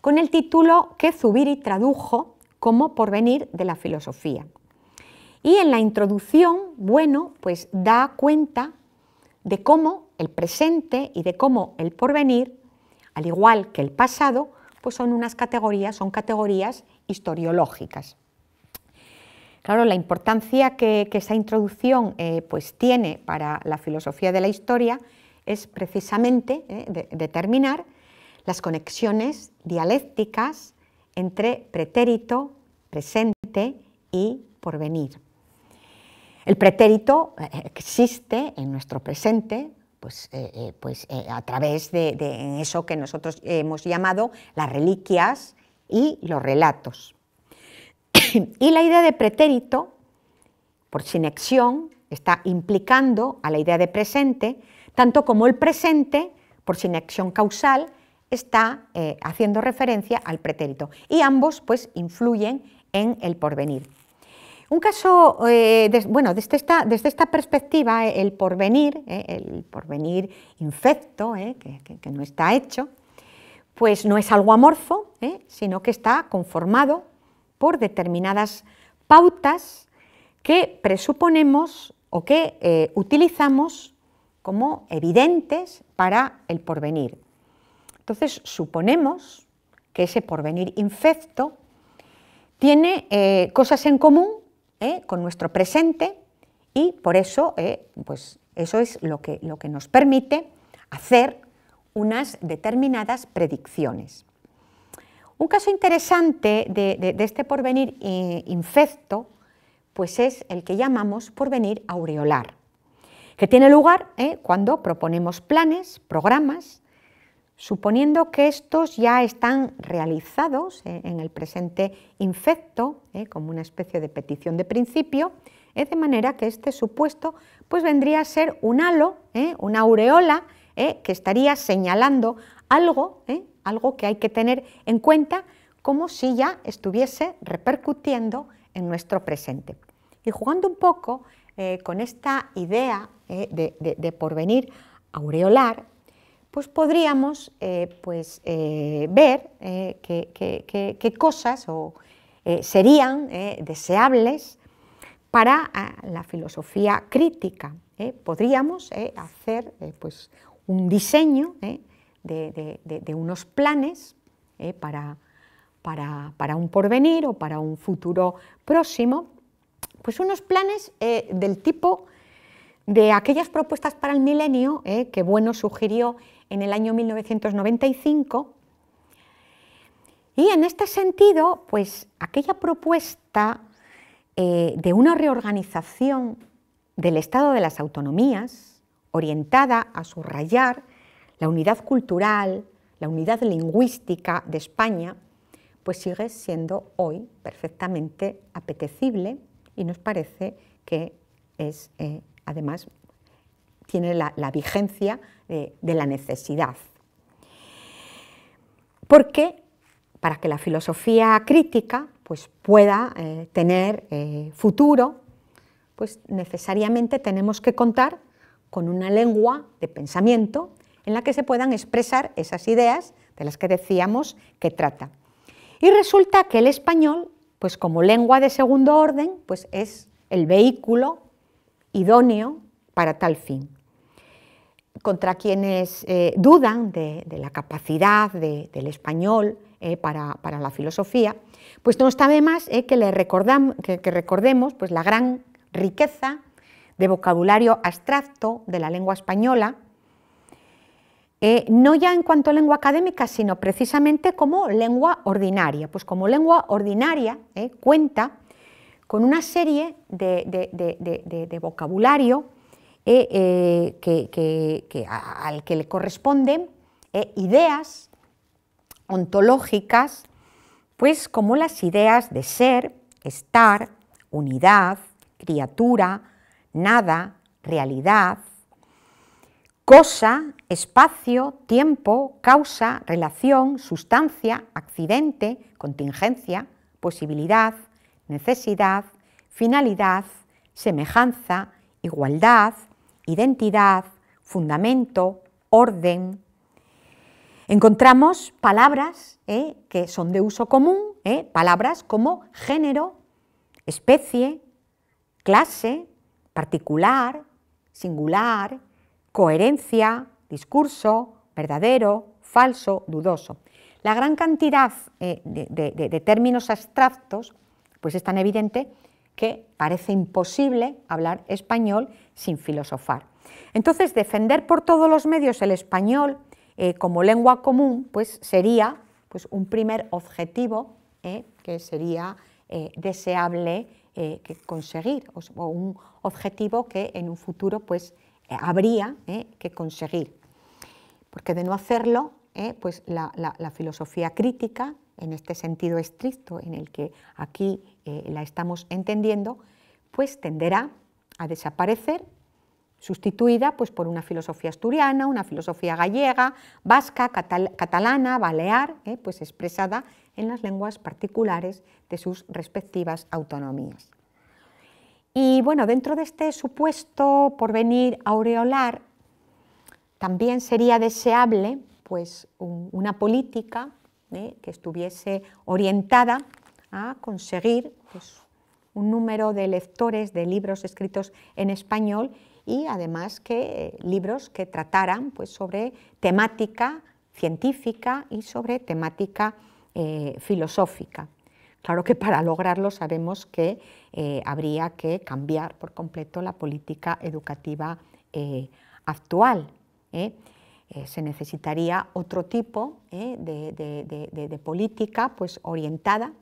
con el título que Zubiri tradujo como Porvenir de la Filosofía. Y en la introducción, bueno, pues da cuenta de cómo el presente y de cómo el porvenir, al igual que el pasado, pues son unas categorías, son categorías historiológicas. Claro, la importancia que, esa introducción eh, pues tiene para la filosofía de la historia es precisamente eh, determinar las conexiones dialécticas entre pretérito, presente y porvenir. El pretérito eh, eh, existe en nuestro presente, pues, eh, pues a través de, eso que nosotros hemos llamado las reliquias y los relatos. y la idea de pretérito, por sinexión, está implicando a la idea de presente, tanto como el presente, por sinexión causal, está haciendo referencia al pretérito. Y ambos pues influyen en el porvenir. Un caso, eh, bueno, este desde esta, perspectiva, eh, el porvenir, eh, el porvenir infecto, que, que, no está hecho, pues no es algo amorfo, sino que está conformado por determinadas pautas que presuponemos o que utilizamos como evidentes para el porvenir. Entonces, suponemos que ese porvenir infecto tiene cosas en común ¿eh? con nuestro presente y por eso, ¿eh? pues eso es lo que, lo que nos permite hacer unas determinadas predicciones. Un caso interesante de, este porvenir infecto pues es el que llamamos porvenir aureolar, que tiene lugar ¿eh? cuando proponemos planes, programas suponiendo que estos ya están realizados eh, en el presente infecto, eh, como una especie de petición de principio, es eh, de manera que este supuesto pues vendría a ser un halo, una aureola, que estaría señalando algo, algo que hay que tener en cuenta como si ya estuviese repercutiendo en nuestro presente. Y jugando un poco con esta idea de porvenir aureolar, pues podríamos eh, pues, eh, ver eh, qué cosas o, serían deseables para ah, la filosofía crítica. Podríamos hacer pues, un diseño de, unos planes para, para, para, un porvenir o para un futuro próximo, pues unos planes del tipo de aquellas propuestas para el milenio que Bueno sugirió en el año 1995. Y en este sentido, pues aquella propuesta eh, de una reorganización del Estado de las Autonomías, orientada a subrayar la unidad cultural, la unidad lingüística de España, pues sigue siendo hoy perfectamente apetecible y nos parece que es eh, además tiene la, vigencia eh, de, la necesidad. Porque para que la filosofía crítica pues, pueda eh, tener eh, futuro, pues necesariamente tenemos que contar con una lengua de pensamiento en la que se puedan expresar esas ideas de las que decíamos que trata. Y resulta que el español, pues como lengua de segundo orden, pues es el vehículo idóneo para tal fin. Contra quienes eh, dudan de, la capacidad del español eh, para, la filosofía, pues no está de más eh, que, recordemos pues, la gran riqueza de vocabulario abstracto de la lengua española, no ya en cuanto a lengua académica, sino precisamente como lengua ordinaria. Pues como lengua ordinaria cuenta con una serie de vocabulario eh, eh, al que le corresponden eh, ideas ontológicas, pues como las ideas de ser, estar, unidad, criatura, nada, realidad, cosa, espacio, tiempo, causa, relación, sustancia, accidente, contingencia, posibilidad, necesidad, finalidad, semejanza, igualdad, identidad, fundamento, orden. Encontramos palabras eh, que son de uso común, eh, palabras como género, especie, clase, particular, singular, coherencia, discurso, verdadero, falso, dudoso. La gran cantidad eh, de, de términos abstractos, pues es tan evidente que parece imposible hablar español sin filosofar. Entonces, defender por todos los medios el español eh, como lengua común, pues sería pues, un primer objetivo eh, que sería eh, deseable conseguir, o, un objetivo que en un futuro pues, habría que conseguir. Porque de no hacerlo, pues la filosofía crítica, en este sentido estricto, en el que aquí eh, la estamos entendiendo, pues tenderá a desaparecer, sustituida pues, por una filosofía asturiana, una filosofía gallega, vasca, catalana, balear, eh, pues expresada en las lenguas particulares de sus respectivas autonomías. Y bueno, dentro de este supuesto porvenir aureolar, también sería deseable pues, una política eh, que estuviese orientada a conseguir un número de lectores de libros escritos en español y además que eh, libros que trataran pues, sobre temática científica y sobre temática eh, filosófica. Claro que para lograrlo sabemos que eh, habría que cambiar por completo la política educativa actual. se necesitaría otro tipo de, política pues, orientada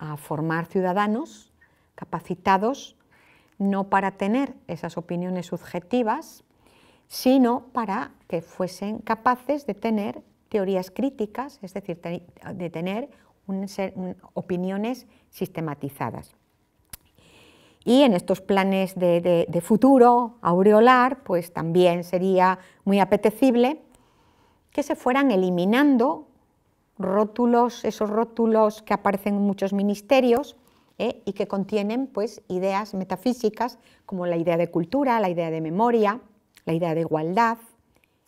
a formar ciudadanos capacitados no para tener esas opiniones subjetivas, sino para que fuesen capaces de tener teorías críticas, es decir, de tener opiniones sistematizadas. Y en estos planes de, de, futuro aureolar, pues también sería muy apetecible que se fueran eliminando rótulos, esos rótulos que aparecen en muchos ministerios ¿eh? y que contienen pues, ideas metafísicas como la idea de cultura, la idea de memoria, la idea de igualdad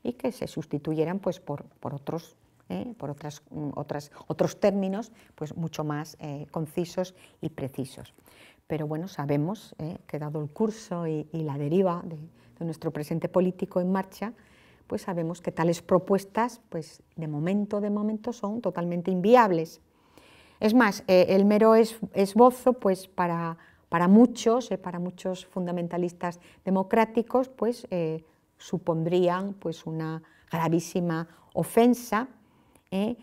y que se sustituyeran pues, por, otros ¿eh? otras, mm, otras, otros términos pues mucho más eh, concisos y precisos. Pero bueno, sabemos que dado el curso y, la deriva de nuestro presente político en marcha, pues sabemos que tales propuestas, pues de momento, de momento son totalmente inviables. Es más, eh, el mero es, esbozo, pues para, muchos, eh, para muchos fundamentalistas democráticos, pues eh, supondrían pues una gravísima ofensa y,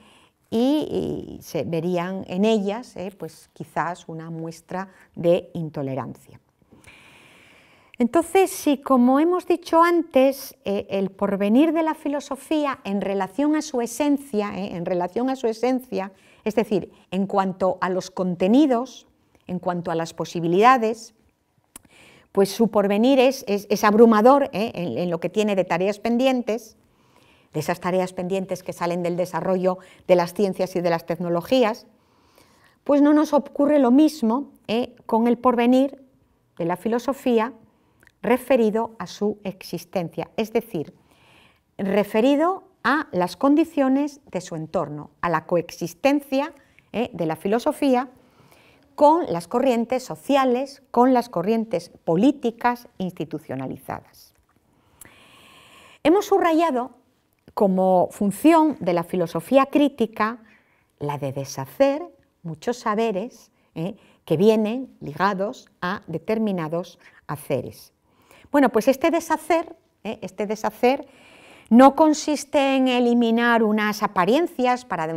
y, se verían en ellas, pues quizás una muestra de intolerancia. Entonces, si como hemos dicho antes, eh, el porvenir de la filosofía en relación a su esencia, eh, en relación a su esencia, es decir, en cuanto a los contenidos, en cuanto a las posibilidades, pues su porvenir es, abrumador eh, en, lo que tiene de tareas pendientes, de esas tareas pendientes que salen del desarrollo de las ciencias y de las tecnologías, pues no nos ocurre lo mismo con el porvenir de la filosofía referido a su existencia, es decir, referido a las condiciones de su entorno, a la coexistencia eh, de la filosofía con las corrientes sociales, con las corrientes políticas institucionalizadas. Hemos subrayado como función de la filosofía crítica la de deshacer muchos saberes eh, que vienen ligados a determinados haceres. Bueno, pues este deshacer, ¿eh? este deshacer no consiste en eliminar unas apariencias para,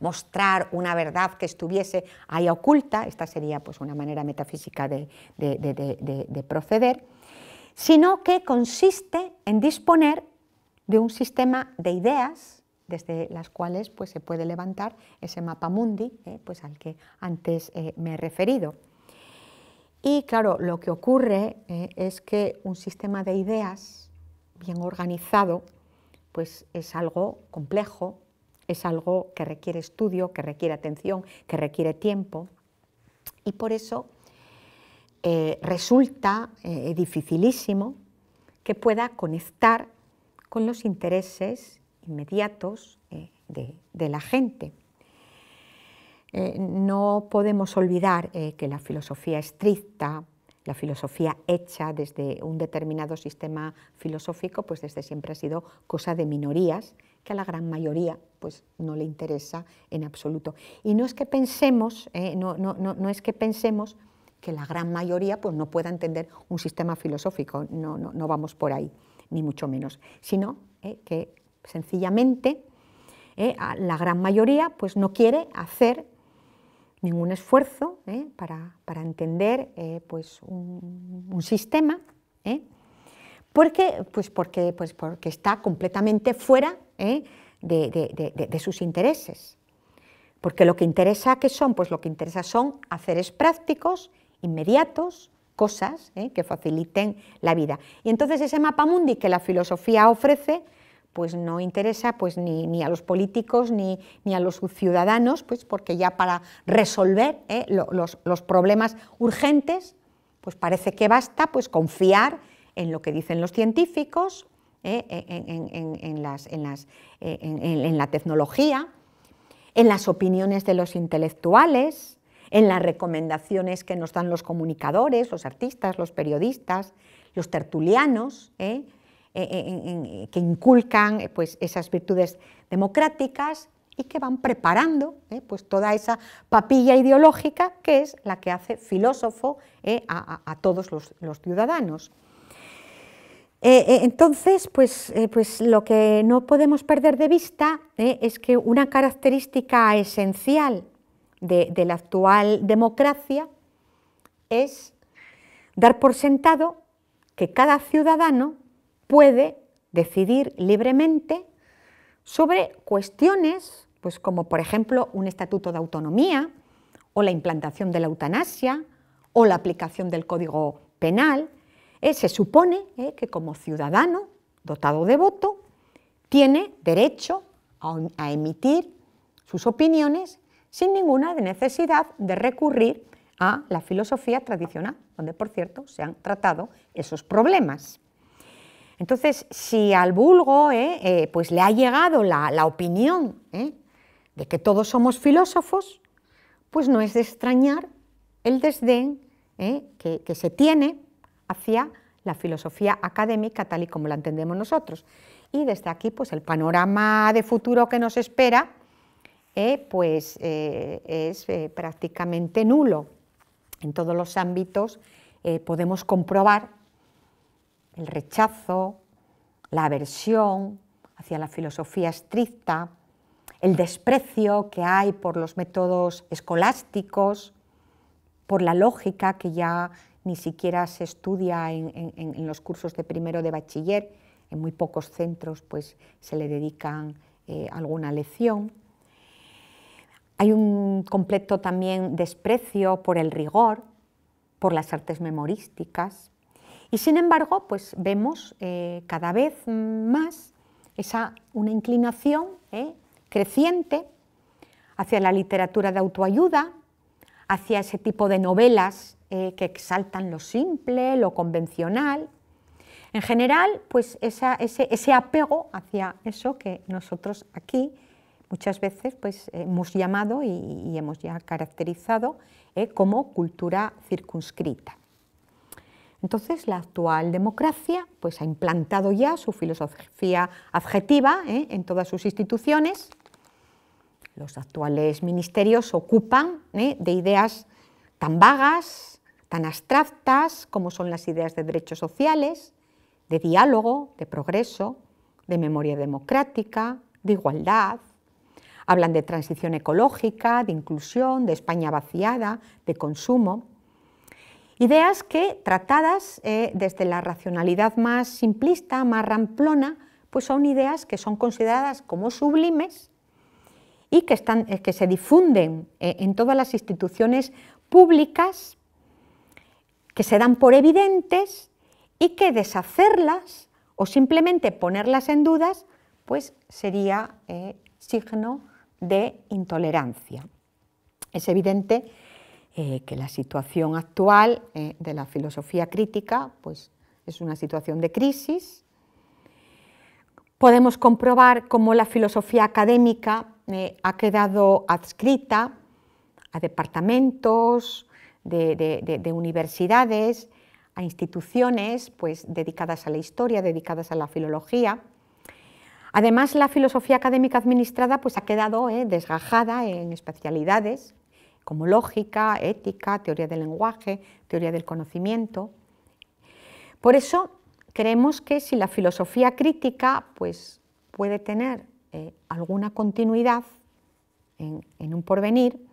mostrar una verdad que estuviese ahí oculta, esta sería pues, una manera metafísica de, proceder, sino que consiste en disponer de un sistema de ideas desde las cuales pues, se puede levantar ese mapa mundi ¿eh? pues, al que antes eh, me he referido. Y claro, lo que ocurre eh, es que un sistema de ideas bien organizado, pues es algo complejo, es algo que requiere estudio, que requiere atención, que requiere tiempo. Y por eso eh, resulta eh, dificilísimo que pueda conectar con los intereses inmediatos de la gente. Eh, no podemos olvidar eh, que la filosofía estricta, la filosofía hecha desde un determinado sistema filosófico, pues desde siempre ha sido cosa de minorías que a la gran mayoría pues no le interesa en absoluto. Y no es que pensemos, eh, no, es que pensemos que la gran mayoría pues no pueda entender un sistema filosófico, no, no vamos por ahí, ni mucho menos, sino que sencillamente la gran mayoría pues no quiere hacer ningún esfuerzo ¿eh? para, entender eh, pues, un, sistema, ¿eh? pues, porque, pues porque, está completamente fuera de, de, sus intereses. Porque lo que interesa que son, pues lo que interesa son haceres prácticos, inmediatos, cosas que faciliten la vida. Y entonces ese mapa mundi que la filosofía ofrece, pues no interesa pues ni, a los políticos ni, a los ciudadanos, pues porque ya para resolver eh, los, problemas urgentes, pues parece que basta pues confiar en lo que dicen los científicos, en, en, la tecnología, en las opiniones de los intelectuales, en las recomendaciones que nos dan los comunicadores, los artistas, los periodistas, los tertulianos, eh, eh, eh, eh, que inculcan pues, esas virtudes democráticas y que van preparando pues toda esa papilla ideológica que es la que hace filósofo a, todos los, ciudadanos. entonces, pues, pues, lo que no podemos perder de vista es que una característica esencial de la actual democracia es dar por sentado que cada ciudadano puede decidir libremente sobre cuestiones, pues como por ejemplo un estatuto de autonomía, o la implantación de la eutanasia, o la aplicación del código penal, eh, se supone eh, que como ciudadano dotado de voto tiene derecho a emitir sus opiniones sin ninguna necesidad de recurrir a la filosofía tradicional, donde por cierto se han tratado esos problemas. Entonces, si al vulgo eh, eh, pues le ha llegado la, opinión eh, de que todos somos filósofos, pues no es de extrañar el desdén que, se tiene hacia la filosofía académica tal y como la entendemos nosotros. Y desde aquí, pues el panorama de futuro que nos espera, pues es prácticamente nulo. En todos los ámbitos podemos comprobar el rechazo, la aversión hacia la filosofía estricta, el desprecio que hay por los métodos escolásticos, por la lógica que ya ni siquiera se estudia en, los cursos de primero de bachiller, en muy pocos centros pues se le dedican eh, alguna lección. Hay un completo también desprecio por el rigor, por las artes memorísticas, y sin embargo, pues vemos eh, cada vez más esa, una inclinación eh, creciente hacia la literatura de autoayuda, hacia ese tipo de novelas eh, que exaltan lo simple, lo convencional. En general, pues ese, apego hacia eso que nosotros aquí muchas veces pues, hemos llamado y hemos ya caracterizado como cultura circunscrita. Entonces, la actual democracia pues, ha implantado ya su filosofía adjetiva ¿eh? en todas sus instituciones. Los actuales ministerios ocupan ¿eh? de ideas tan vagas, tan abstractas, como son las ideas de derechos sociales, de diálogo, de progreso, de memoria democrática, de igualdad. Hablan de transición ecológica, de inclusión, de España vaciada, de consumo. Ideas que, tratadas eh, desde la racionalidad más simplista, más ramplona, pues son ideas que son consideradas como sublimes y que, eh, se difunden eh, en todas las instituciones públicas, que se dan por evidentes y que deshacerlas o simplemente ponerlas en dudas, pues sería signo de intolerancia. Es evidente eh, que la situación actual eh, de la filosofía crítica pues, es una situación de crisis. Podemos comprobar cómo la filosofía académica eh, ha quedado adscrita a departamentos, de, universidades, a instituciones pues, dedicadas a la historia, dedicadas a la filología. Además, la filosofía académica administrada pues, ha quedado desgajada en especialidades como lógica, ética, teoría del lenguaje, teoría del conocimiento. Por eso creemos que si la filosofía crítica pues, puede tener eh, alguna continuidad en, un porvenir,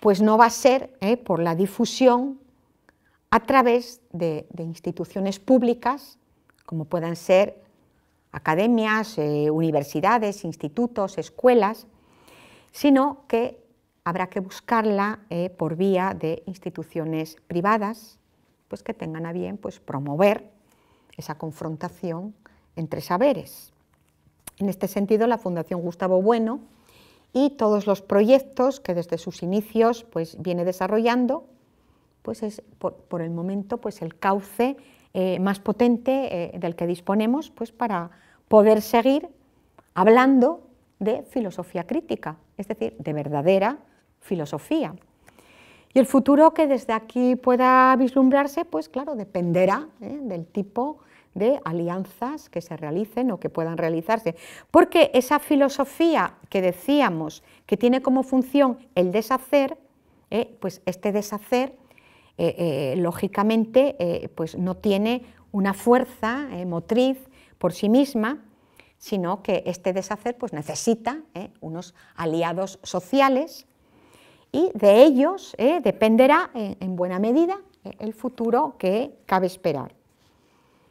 pues no va a ser eh, por la difusión a través de, instituciones públicas, como puedan ser academias, eh, universidades, institutos, escuelas, sino que habrá que buscarla eh, por vía de instituciones privadas, pues que tengan a bien pues, promover esa confrontación entre saberes. En este sentido, la Fundación Gustavo Bueno y todos los proyectos que desde sus inicios pues, viene desarrollando, pues es por, el momento pues, el cauce eh, más potente eh, del que disponemos pues, para poder seguir hablando de filosofía crítica, es decir, de verdadera filosofía. Y el futuro que desde aquí pueda vislumbrarse, pues claro, dependerá ¿eh? del tipo de alianzas que se realicen o que puedan realizarse. Porque esa filosofía que decíamos que tiene como función el deshacer, ¿eh? pues este deshacer, eh, lógicamente, pues no tiene una fuerza motriz por sí misma, sino que este deshacer pues, necesita unos aliados sociales y de ellos eh, dependerá eh, en, buena medida eh, el futuro que cabe esperar.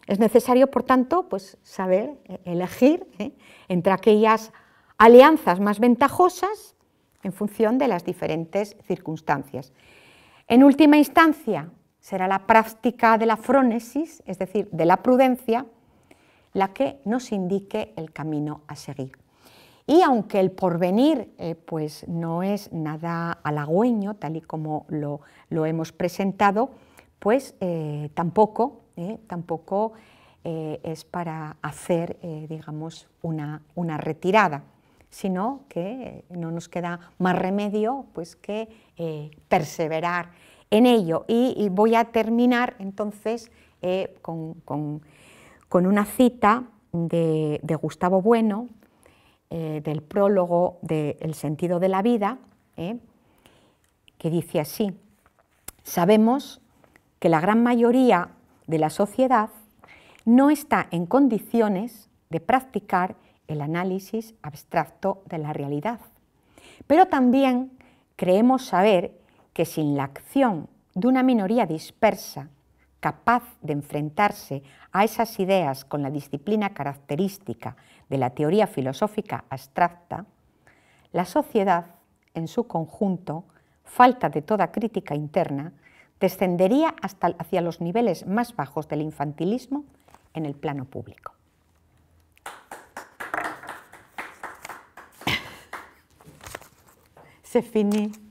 Es necesario, por tanto, pues, saber elegir entre aquellas alianzas más ventajosas en función de las diferentes circunstancias. En última instancia, será la práctica de la frónesis, es decir, de la prudencia, la que nos indique el camino a seguir. Y aunque el porvenir eh, pues no es nada halagüeño, tal y como lo, hemos presentado, pues eh, tampoco, eh, tampoco es para hacer digamos, una, retirada, sino que no nos queda más remedio pues, que perseverar en ello. Y, voy a terminar entonces con, una cita de, de Gustavo Bueno, eh, del prólogo de El sentido de la vida, ¿eh? que dice así, sabemos que la gran mayoría de la sociedad no está en condiciones de practicar el análisis abstracto de la realidad, pero también creemos saber que sin la acción de una minoría dispersa, capaz de enfrentarse a esas ideas con la disciplina característica de la teoría filosófica abstracta, la sociedad, en su conjunto, falta de toda crítica interna, descendería hasta hacia los niveles más bajos del infantilismo en el plano público. Se finí.